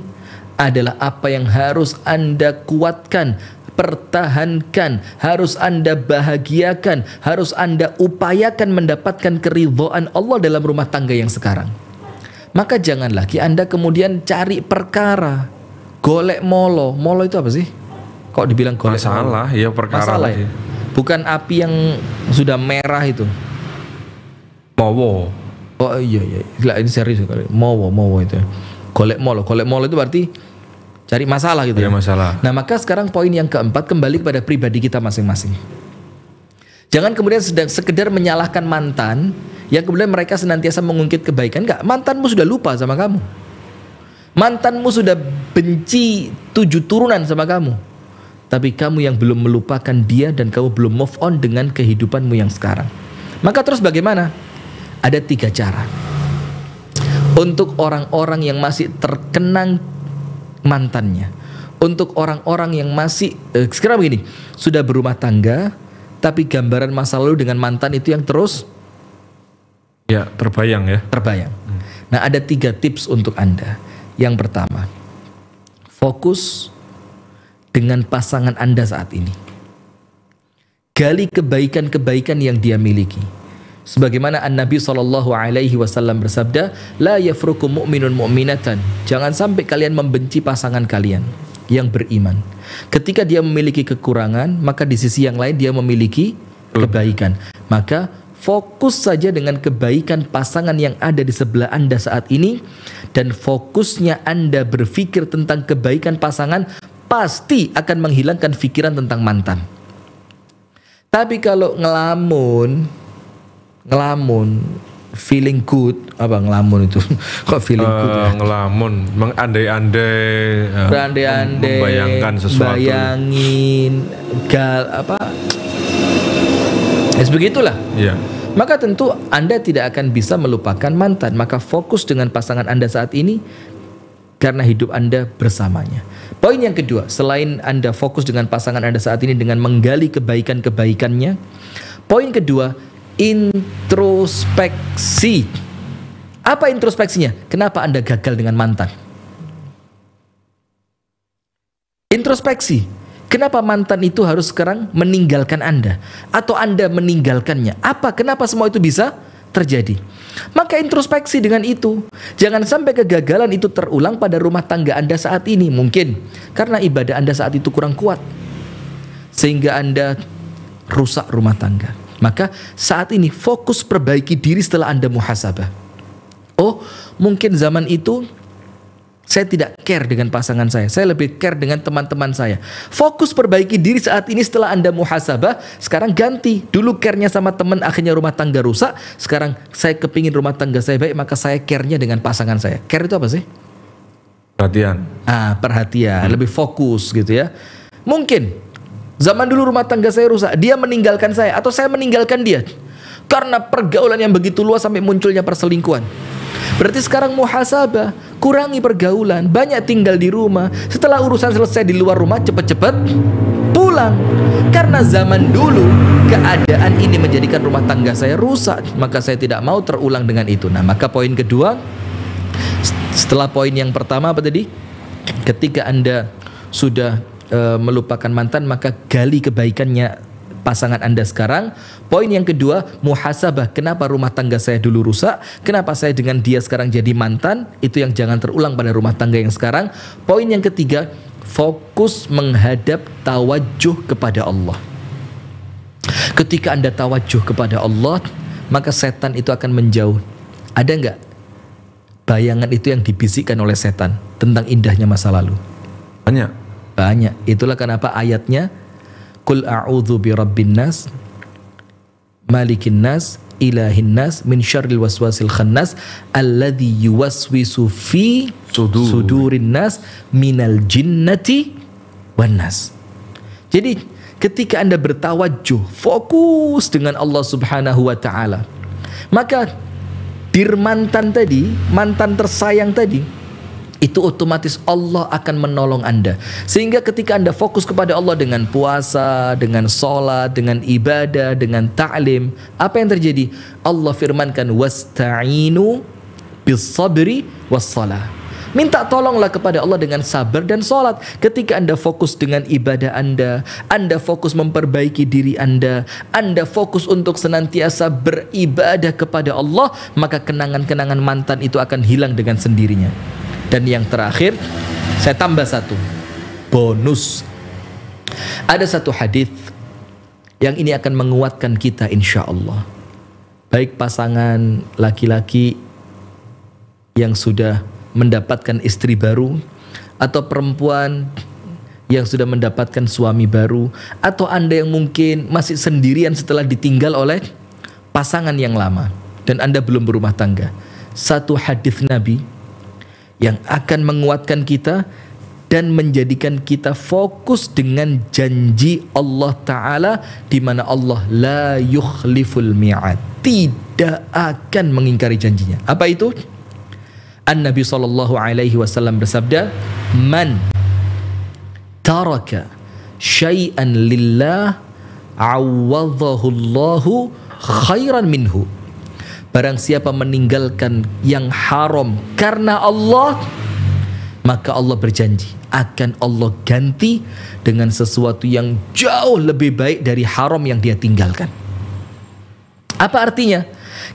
adalah apa yang harus Anda kuatkan, pertahankan, harus Anda bahagiakan, harus Anda upayakan mendapatkan keridhaan Allah dalam rumah tangga yang sekarang. Maka jangan lagi Anda kemudian cari perkara, golek molo. Molo itu apa sih? Kok dibilang golek Masalah, molo? ya perkara. Masalah ya? Bukan api yang sudah merah itu. Mowo. Oh iya iya, gila ini serius kali. Mowo mowo itu. Ya. Golek molo, kolek molo itu berarti cari masalah gitu. Cari ya. masalah. Nah maka sekarang poin yang keempat kembali kepada pribadi kita masing-masing. Jangan kemudian sedang sekedar menyalahkan mantan yang kemudian mereka senantiasa mengungkit kebaikan. Enggak, mantanmu sudah lupa sama kamu. Mantanmu sudah benci tujuh turunan sama kamu. Tapi kamu yang belum melupakan dia dan kamu belum move on dengan kehidupanmu yang sekarang. Maka terus bagaimana? Ada tiga cara. Untuk orang-orang yang masih terkenang mantannya. Untuk orang-orang yang masih eh, sekarang begini, sudah berumah tangga tapi gambaran masa lalu dengan mantan itu yang terus ya terbayang ya. Terbayang. Hmm. Nah, ada tiga tips untuk Anda. Yang pertama, fokus dengan pasangan Anda saat ini. Gali kebaikan-kebaikan yang dia miliki Sebagaimana An-Nabi Shallallahu alaihi wasallam bersabda, "La يفرق مؤمن mu'minatan." Jangan sampai kalian membenci pasangan kalian yang beriman. Ketika dia memiliki kekurangan, maka di sisi yang lain dia memiliki kebaikan. Maka fokus saja dengan kebaikan pasangan yang ada di sebelah Anda saat ini dan fokusnya Anda berpikir tentang kebaikan pasangan pasti akan menghilangkan pikiran tentang mantan. Tapi kalau ngelamun, ngelamun feeling good apa ngelamun itu kok feeling uh, good eh, ya? ngelamun mengandai-andai eh, berandai-andai membayangkan sesuatu bayangin gal apa ya begitulah yeah. maka tentu anda tidak akan bisa melupakan mantan maka fokus dengan pasangan anda saat ini karena hidup Anda bersamanya. Poin yang kedua, selain Anda fokus dengan pasangan Anda saat ini dengan menggali kebaikan-kebaikannya, poin kedua, introspeksi. Apa introspeksinya? Kenapa Anda gagal dengan mantan? Introspeksi. Kenapa mantan itu harus sekarang meninggalkan Anda atau Anda meninggalkannya? Apa kenapa semua itu bisa terjadi? Maka introspeksi dengan itu. Jangan sampai kegagalan itu terulang pada rumah tangga Anda saat ini mungkin karena ibadah Anda saat itu kurang kuat. Sehingga Anda rusak rumah tangga. Maka saat ini fokus perbaiki diri setelah Anda muhasabah. Oh, mungkin zaman itu saya tidak care dengan pasangan saya. Saya lebih care dengan teman-teman saya. Fokus perbaiki diri saat ini setelah Anda muhasabah. Sekarang ganti. Dulu care-nya sama teman, akhirnya rumah tangga rusak. Sekarang saya kepingin rumah tangga saya baik, maka saya care-nya dengan pasangan saya. Care itu apa sih? Perhatian. Ah, perhatian. Hmm. Lebih fokus gitu ya. Mungkin Zaman dulu rumah tangga saya rusak, dia meninggalkan saya atau saya meninggalkan dia. Karena pergaulan yang begitu luas sampai munculnya perselingkuhan. Berarti sekarang muhasabah, kurangi pergaulan, banyak tinggal di rumah. Setelah urusan selesai di luar rumah, cepat-cepat pulang. Karena zaman dulu keadaan ini menjadikan rumah tangga saya rusak, maka saya tidak mau terulang dengan itu. Nah, maka poin kedua setelah poin yang pertama apa tadi? Ketika Anda sudah e, melupakan mantan maka gali kebaikannya pasangan Anda sekarang. Poin yang kedua, muhasabah. Kenapa rumah tangga saya dulu rusak? Kenapa saya dengan dia sekarang jadi mantan? Itu yang jangan terulang pada rumah tangga yang sekarang. Poin yang ketiga, fokus menghadap tawajuh kepada Allah. Ketika Anda tawajuh kepada Allah, maka setan itu akan menjauh. Ada nggak bayangan itu yang dibisikkan oleh setan tentang indahnya masa lalu? Banyak. Banyak. Itulah kenapa ayatnya Kul a'udzu birabbin nas malikin nas ilahin nas min syarril waswasil khannas alladhi yuwaswisu fi Sudur. sudurin nas minal jinnati wan nas. Jadi ketika Anda bertawajuh fokus dengan Allah Subhanahu wa taala maka dir mantan tadi, mantan tersayang tadi itu otomatis Allah akan menolong Anda. Sehingga ketika Anda fokus kepada Allah dengan puasa, dengan sholat, dengan ibadah, dengan ta'lim, apa yang terjadi? Allah firmankan, wasta'inu bisabri wassalah. Minta tolonglah kepada Allah dengan sabar dan sholat. Ketika Anda fokus dengan ibadah Anda, Anda fokus memperbaiki diri Anda, Anda fokus untuk senantiasa beribadah kepada Allah, maka kenangan-kenangan mantan itu akan hilang dengan sendirinya. Dan yang terakhir, saya tambah satu bonus. Ada satu hadis yang ini akan menguatkan kita insya Allah. Baik pasangan laki-laki yang sudah mendapatkan istri baru atau perempuan yang sudah mendapatkan suami baru atau Anda yang mungkin masih sendirian setelah ditinggal oleh pasangan yang lama dan Anda belum berumah tangga. Satu hadis Nabi yang akan menguatkan kita dan menjadikan kita fokus dengan janji Allah Ta'ala di mana Allah la yukhliful mi'ad tidak akan mengingkari janjinya apa itu? An Nabi Shallallahu Alaihi Wasallam bersabda man taraka syai'an lillah awwadhahu Allahu khairan minhu Barang siapa meninggalkan yang haram karena Allah, maka Allah berjanji akan Allah ganti dengan sesuatu yang jauh lebih baik dari haram yang dia tinggalkan. Apa artinya?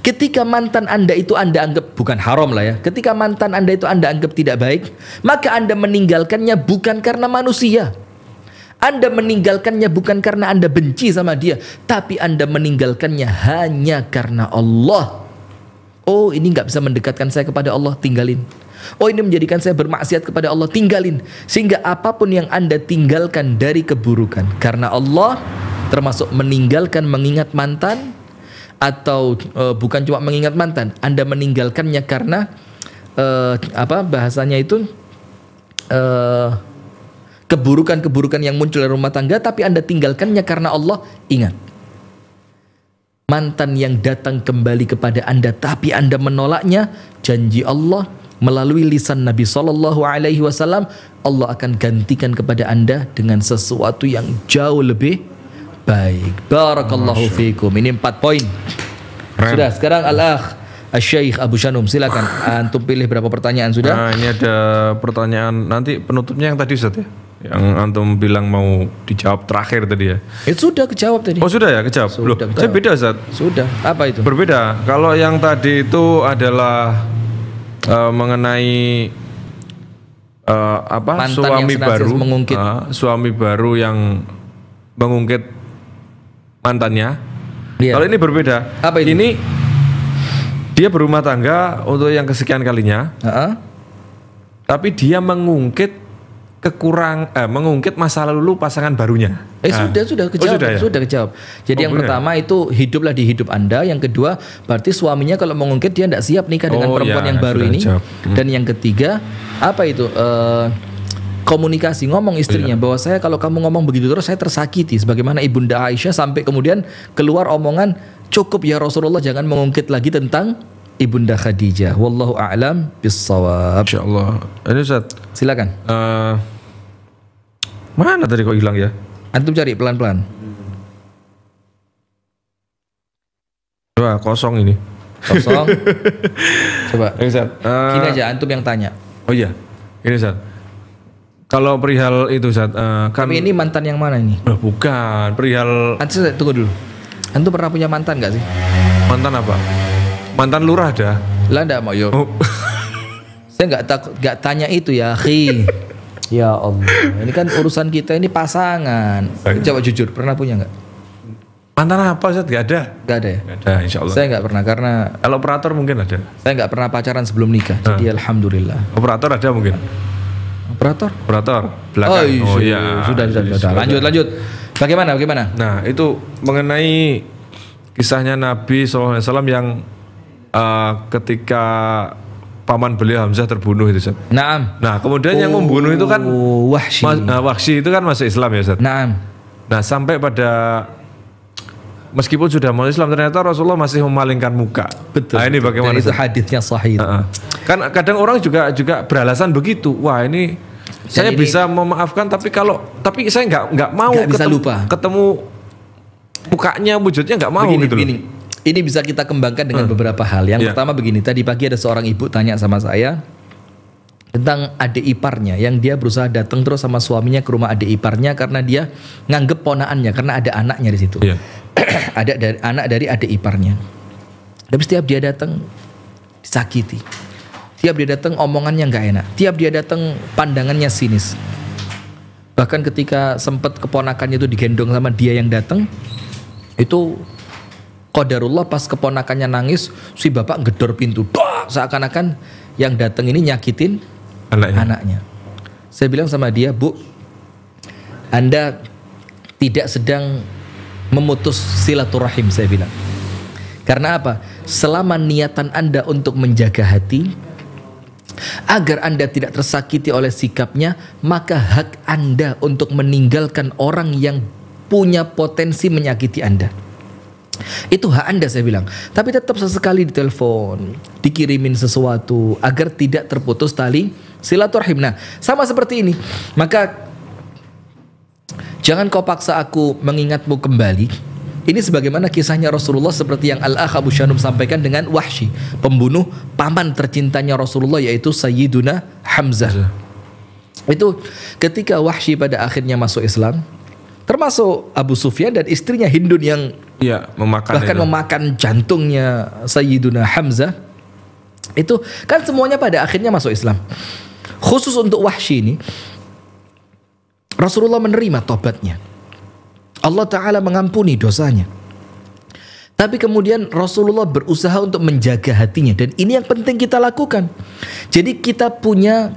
Ketika mantan Anda itu Anda anggap bukan haram lah ya. Ketika mantan Anda itu Anda anggap tidak baik, maka Anda meninggalkannya bukan karena manusia, anda meninggalkannya bukan karena Anda benci sama dia, tapi Anda meninggalkannya hanya karena Allah. Oh ini nggak bisa mendekatkan saya kepada Allah, tinggalin. Oh ini menjadikan saya bermaksiat kepada Allah, tinggalin. Sehingga apapun yang Anda tinggalkan dari keburukan. Karena Allah termasuk meninggalkan mengingat mantan atau e, bukan cuma mengingat mantan, Anda meninggalkannya karena e, apa bahasanya itu e, keburukan-keburukan yang muncul dari rumah tangga tapi Anda tinggalkannya karena Allah ingat mantan yang datang kembali kepada Anda tapi Anda menolaknya, janji Allah melalui lisan Nabi Shallallahu Alaihi Wasallam Allah akan gantikan kepada anda dengan sesuatu yang jauh lebih baik. Barakallahu fiikum. Ini empat poin. Sudah. Sekarang al-akh Syekh Abu Shanum silakan antum pilih berapa pertanyaan sudah. Nah, ini ada pertanyaan nanti penutupnya yang tadi Ustaz ya yang antum bilang mau dijawab terakhir tadi ya. Itu eh, sudah kejawab tadi. Oh sudah ya kejawab. Sudah, Loh, kejawab. saya beda saat. Sudah. Apa itu? Berbeda. Kalau yang tadi itu adalah uh, mengenai uh, apa Mantan suami yang baru mengungkit. Uh, suami baru yang mengungkit mantannya. Yeah. Kalau ini berbeda. Apa itu? Ini dia berumah tangga untuk yang kesekian kalinya. Uh -huh. Tapi dia mengungkit kekurang eh, mengungkit masa lalu pasangan barunya. Eh nah. sudah sudah oh, kejawab, oh, sudah, ya? sudah kejawab. Jadi oh, yang bener. pertama itu hiduplah di hidup Anda, yang kedua berarti suaminya kalau mengungkit dia tidak siap nikah dengan oh, perempuan ya, yang baru ini. Hmm. Dan yang ketiga apa itu uh, komunikasi ngomong istrinya iya. bahwa saya kalau kamu ngomong begitu terus saya tersakiti sebagaimana ibunda Aisyah sampai kemudian keluar omongan cukup ya Rasulullah jangan mengungkit lagi tentang Ibunda Khadijah. Wallahu a'lam bissawab. Insyaallah. Ini Ustaz. Silakan. Uh, mana tadi kok hilang ya? Antum cari pelan-pelan. Wah, kosong ini. Kosong. Coba. Ini Ustaz. Uh, Gini aja antum yang tanya. Oh iya. Ini Ustaz. Kalau perihal itu Ustaz, uh, kan Tapi ini mantan yang mana ini? Oh, bukan, perihal Antum tunggu dulu. Antum pernah punya mantan gak sih? Mantan apa? mantan lurah ada lah enggak mau yo oh. saya enggak takut enggak tanya itu ya khi ya allah ini kan urusan kita ini pasangan coba jujur pernah punya enggak mantan apa Ustaz? Gak ada? enggak ada ya? Gak ada insya Allah Saya enggak pernah karena Kalau operator mungkin ada? Saya enggak pernah pacaran sebelum nikah hmm. Jadi Alhamdulillah Operator ada mungkin? Operator? Operator belakang. Oh, iya. oh iya Sudah sudah sudah, sudah. Lanjut lanjut Bagaimana bagaimana? Nah itu mengenai Kisahnya Nabi SAW yang Eh, ketika paman beliau Hamzah terbunuh itu Ustaz. Naam. Nah, kemudian oh, yang membunuh itu kan oh, Wahsy. Mas, nah, Wahsy itu kan masuk Islam ya Ustaz. Naam. Nah, sampai pada meskipun sudah masuk Islam ternyata Rasulullah masih memalingkan muka. Betul. Nah, ini bagaimana? Dan itu hadisnya sahih. Uh Kan kadang orang juga juga beralasan begitu. Wah, ini Dan saya ini, bisa memaafkan tapi kalau tapi saya nggak nggak mau gak ketemu, lupa. ketemu mukanya wujudnya nggak mau begini, gitu loh ini bisa kita kembangkan dengan hmm. beberapa hal. Yang yeah. pertama begini, tadi pagi ada seorang ibu tanya sama saya tentang adik iparnya yang dia berusaha datang terus sama suaminya ke rumah adik iparnya karena dia nganggep ponaannya karena ada anaknya di situ. Yeah. Ya. ada dari anak dari adik iparnya. Tapi setiap dia datang disakiti. Tiap dia datang omongannya nggak enak. Tiap dia datang pandangannya sinis. Bahkan ketika sempat keponakannya itu digendong sama dia yang datang, itu Qadarullah pas keponakannya nangis, si bapak gedor pintu. Dah, seakan-akan yang datang ini nyakitin anaknya. anaknya. Saya bilang sama dia, "Bu, Anda tidak sedang memutus silaturahim," saya bilang. Karena apa? Selama niatan Anda untuk menjaga hati, agar Anda tidak tersakiti oleh sikapnya, maka hak Anda untuk meninggalkan orang yang punya potensi menyakiti Anda. Itu hak Anda saya bilang. Tapi tetap sesekali ditelepon, dikirimin sesuatu agar tidak terputus tali silaturahim. Nah, sama seperti ini. Maka jangan kau paksa aku mengingatmu kembali ini sebagaimana kisahnya Rasulullah seperti yang Al-Akh Abu Shanum sampaikan dengan Wahsy, pembunuh paman tercintanya Rasulullah yaitu Sayyiduna Hamzah. Itu ketika Wahsy pada akhirnya masuk Islam, termasuk Abu Sufyan dan istrinya Hindun yang ya, memakan bahkan itu. memakan jantungnya Sayyiduna Hamzah itu kan semuanya pada akhirnya masuk Islam khusus untuk Wahsy ini Rasulullah menerima tobatnya Allah Ta'ala mengampuni dosanya tapi kemudian Rasulullah berusaha untuk menjaga hatinya dan ini yang penting kita lakukan. Jadi kita punya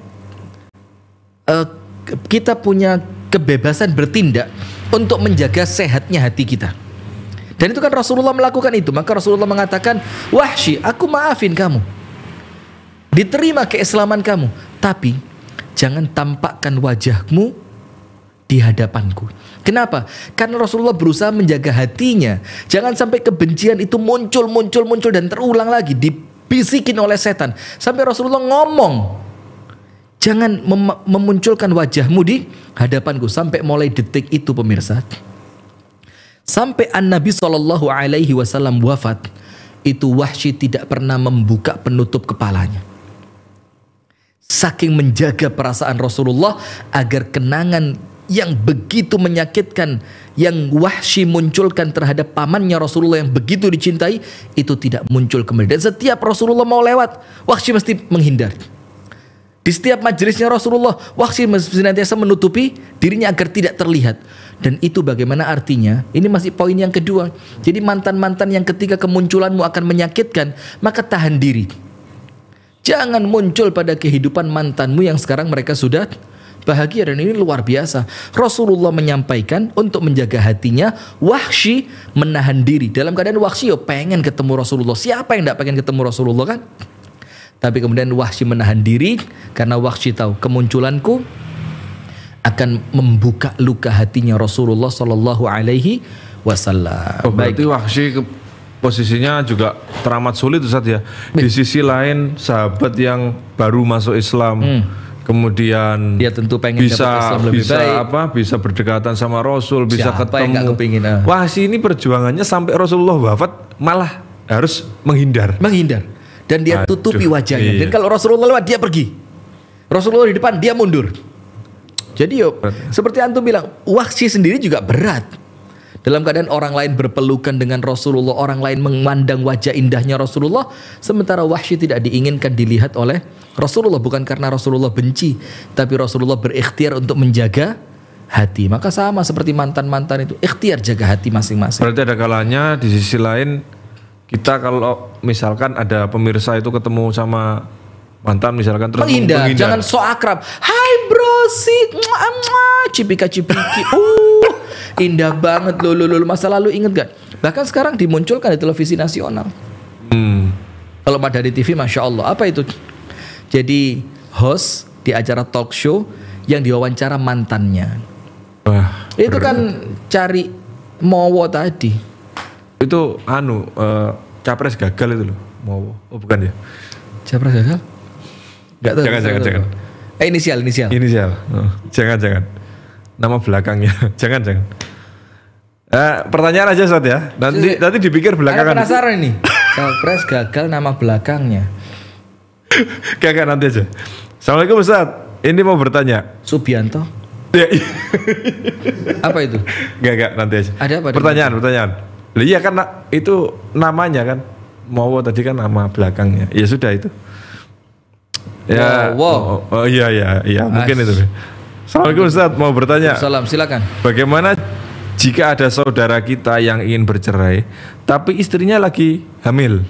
uh, kita punya kebebasan bertindak untuk menjaga sehatnya hati kita. Dan itu kan Rasulullah melakukan itu. Maka Rasulullah mengatakan, Wahsy, aku maafin kamu. Diterima keislaman kamu. Tapi jangan tampakkan wajahmu di hadapanku. Kenapa? Karena Rasulullah berusaha menjaga hatinya. Jangan sampai kebencian itu muncul, muncul, muncul dan terulang lagi. Dibisikin oleh setan. Sampai Rasulullah ngomong. Jangan mem memunculkan wajahmu di hadapanku. Sampai mulai detik itu pemirsa. Sampai an Nabi Shallallahu Alaihi Wasallam wafat, itu Wahsy tidak pernah membuka penutup kepalanya. Saking menjaga perasaan Rasulullah agar kenangan yang begitu menyakitkan yang Wahsy munculkan terhadap pamannya Rasulullah yang begitu dicintai itu tidak muncul kembali. Dan setiap Rasulullah mau lewat, Wahsy mesti menghindar. Di setiap majelisnya Rasulullah, Wahsy senantiasa menutupi dirinya agar tidak terlihat. Dan itu bagaimana artinya? Ini masih poin yang kedua. Jadi mantan-mantan yang ketika kemunculanmu akan menyakitkan, maka tahan diri. Jangan muncul pada kehidupan mantanmu yang sekarang mereka sudah bahagia dan ini luar biasa. Rasulullah menyampaikan untuk menjaga hatinya wahsy menahan diri. Dalam keadaan wahsy yo pengen ketemu Rasulullah. Siapa yang tidak pengen ketemu Rasulullah kan? Tapi kemudian wahsy menahan diri karena wahsy tahu kemunculanku akan membuka luka hatinya Rasulullah Shallallahu Alaihi Wasallam. Oh, berarti wahsy posisinya juga teramat sulit Ustaz ya. Di sisi lain sahabat yang baru masuk Islam hmm. kemudian dia tentu pengen bisa Islam lebih bisa baik. apa bisa berdekatan sama Rasul, bisa Siapa ketemu. Yang kepingin, ah. Wahsy ini perjuangannya sampai Rasulullah wafat malah harus menghindar. Menghindar. Dan dia Aduh, tutupi wajahnya. Iya. Dan kalau Rasulullah lewat dia pergi. Rasulullah di depan dia mundur. Jadi berat. Ya. seperti antum bilang, waksi sendiri juga berat. Dalam keadaan orang lain berpelukan dengan Rasulullah, orang lain memandang wajah indahnya Rasulullah, sementara wahsy tidak diinginkan dilihat oleh Rasulullah bukan karena Rasulullah benci, tapi Rasulullah berikhtiar untuk menjaga hati. Maka sama seperti mantan-mantan itu, ikhtiar jaga hati masing-masing. Berarti ada kalanya di sisi lain kita kalau misalkan ada pemirsa itu ketemu sama mantan misalkan terus menghindar, menghindar. jangan so akrab. Ha, sih mua, mua. cipika cipiki uh indah banget lo lo masa lalu inget gak bahkan sekarang dimunculkan di televisi nasional hmm. kalau di TV masya Allah apa itu jadi host di acara talk show yang diwawancara mantannya Wah, itu berat. kan cari mowo tadi itu anu uh, capres gagal itu loh mowo oh bukan ya capres gagal Gak tahu. Jangan, jangan, jangan. Eh inisial, inisial. Inisial. Oh, jangan, jangan. Nama belakangnya. jangan, jangan. Eh, pertanyaan aja saat ya. Nanti Jadi, nanti dipikir belakangan. Saya penasaran ini. capres gagal nama belakangnya. gak nanti aja. Assalamualaikum Ustaz. Ini mau bertanya. Subianto. Ya. apa itu? Gak, gak, nanti aja. Ada apa? Pertanyaan, itu? pertanyaan. Iya kan itu namanya kan. mau tadi kan nama belakangnya. Ya sudah itu. Ya, wow. wow. Oh, oh, oh iya iya iya mungkin itu. Assalamualaikum Ustaz, mau bertanya. Salam, silakan. Bagaimana jika ada saudara kita yang ingin bercerai, tapi istrinya lagi hamil?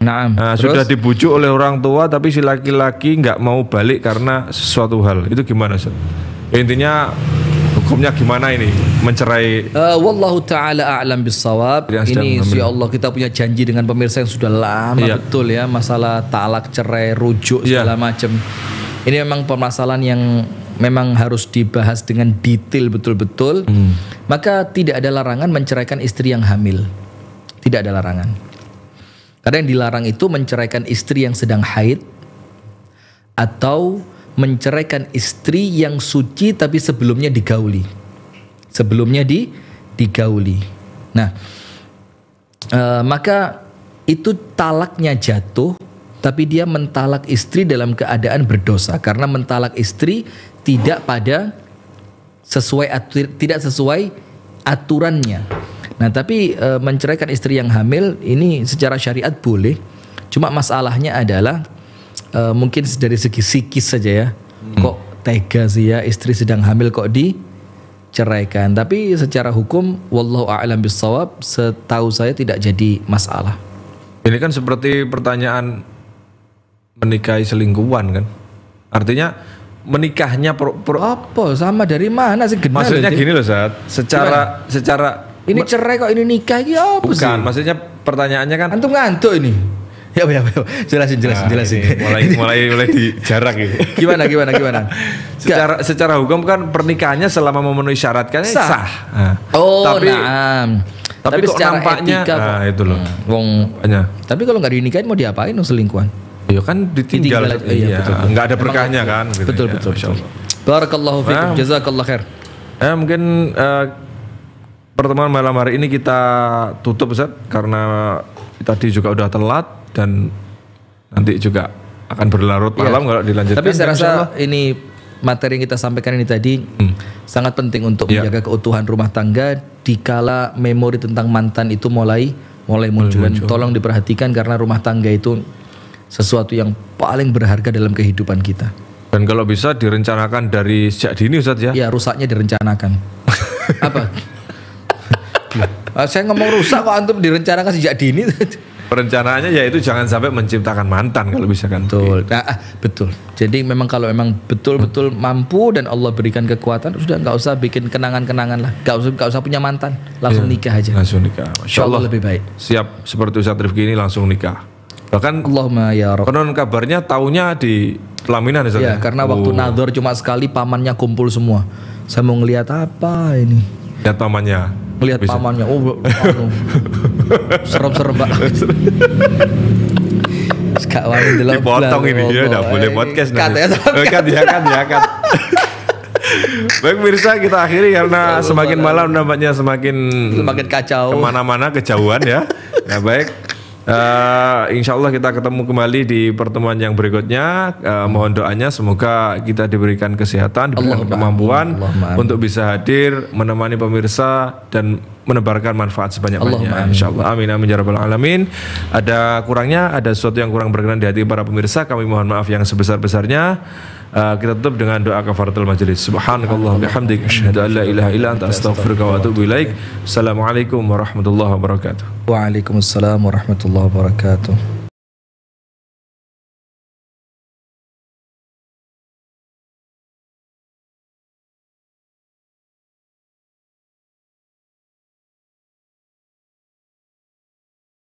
Nah, nah sudah dibujuk oleh orang tua, tapi si laki-laki nggak mau balik karena sesuatu hal. Itu gimana Ustaz? Ya, intinya hukumnya gimana ini mencerai uh, wallahu taala a'lam bisawab ini si Allah kita punya janji dengan pemirsa yang sudah lama yeah. betul ya masalah talak cerai rujuk yeah. segala macam ini memang permasalahan yang memang harus dibahas dengan detail betul-betul hmm. maka tidak ada larangan menceraikan istri yang hamil tidak ada larangan karena yang dilarang itu menceraikan istri yang sedang haid atau menceraikan istri yang suci tapi sebelumnya digauli. Sebelumnya di digauli. Nah, e, maka itu talaknya jatuh tapi dia mentalak istri dalam keadaan berdosa karena mentalak istri tidak pada sesuai atur, tidak sesuai aturannya. Nah, tapi e, menceraikan istri yang hamil ini secara syariat boleh. Cuma masalahnya adalah uh, mungkin dari segi psikis saja ya hmm. kok tega sih ya istri sedang hamil kok diceraikan tapi secara hukum wallahu a'lam bisawab setahu saya tidak jadi masalah ini kan seperti pertanyaan menikahi selingkuhan kan artinya menikahnya pro, pro apa sama dari mana sih genal maksudnya gini loh saat secara Gimana? secara ini cerai kok ini nikah ya apa bukan sih? maksudnya pertanyaannya kan antum ngantuk ini Ya, ya, ya. Jelasin, jelasin, nah, jelasin. Mulai, mulai, mulai di jarak gitu. Gimana, gimana, gimana? secara, secara hukum kan pernikahannya selama memenuhi syarat kan sah. sah. Oh, nah. Oh, tapi, nah, tapi, tapi kok secara nampaknya, etika, nah, itu loh. Hmm. Wong, nampaknya. tapi kalau nggak dinikahin mau diapain no selingkuhan? Ya kan ditinggal, ditinggal iya, iya, betul, betul. nggak ada berkahnya Emang, kan. Betul, gitu, betul, ya, betul. Barakallahu fikum, nah, jazakallah khair. Eh, mungkin eh, pertemuan malam hari ini kita tutup Ustaz karena tadi juga udah telat dan nanti juga akan berlarut iya. malam ya. kalau dilanjutkan. Tapi saya rasa ini materi yang kita sampaikan ini tadi hmm. sangat penting untuk ya. menjaga keutuhan rumah tangga dikala memori tentang mantan itu mulai mulai muncul. Dan tolong diperhatikan karena rumah tangga itu sesuatu yang paling berharga dalam kehidupan kita. Dan kalau bisa direncanakan dari sejak dini Ustaz ya? Iya rusaknya direncanakan. Apa? Ah, saya ngomong rusak kok antum direncanakan sejak dini perencanaannya yaitu jangan sampai menciptakan mantan kalau bisa kan betul nah, betul jadi memang kalau memang betul-betul mampu dan Allah berikan kekuatan sudah nggak usah bikin kenangan-kenangan lah nggak usah nggak usah punya mantan langsung yeah. nikah aja langsung nikah Masya Allah, Allah lebih baik siap seperti Ustaz Rifki ini langsung nikah bahkan Allah ya konon kabarnya tahunya di pelaminan ya, ya karena oh. waktu nador cuma sekali pamannya kumpul semua saya mau ngelihat apa ini lihat pamannya melihat bisa. pamannya oh anu. serem-serem pak Gak wani delok. Dipotong ini ya, tidak boleh podcast ya, Kan ya kan ya kan. Baik pemirsa kita akhiri karena semakin malam nampaknya semakin semakin kacau kemana-mana kejauhan ya. Ya baik Uh, eh, insya Allah kita ketemu kembali di pertemuan yang berikutnya. Uh, mohon doanya semoga kita diberikan kesehatan, diberikan Allah kemampuan Allah untuk bisa hadir menemani pemirsa dan menebarkan manfaat sebanyak-banyaknya. Insyaallah. Amin amin ya rabbal alamin. Ada kurangnya, ada sesuatu yang kurang berkenan di hati para pemirsa, kami mohon maaf yang sebesar-besarnya. Eh, kita tutup dengan doa kafaratul majelis. Subhanakallah bihamdik asyhadu an la ilaha illa anta astaghfiruka wa atubu ilaik. Assalamualaikum warahmatullahi wabarakatuh. Waalaikumsalam warahmatullahi wabarakatuh.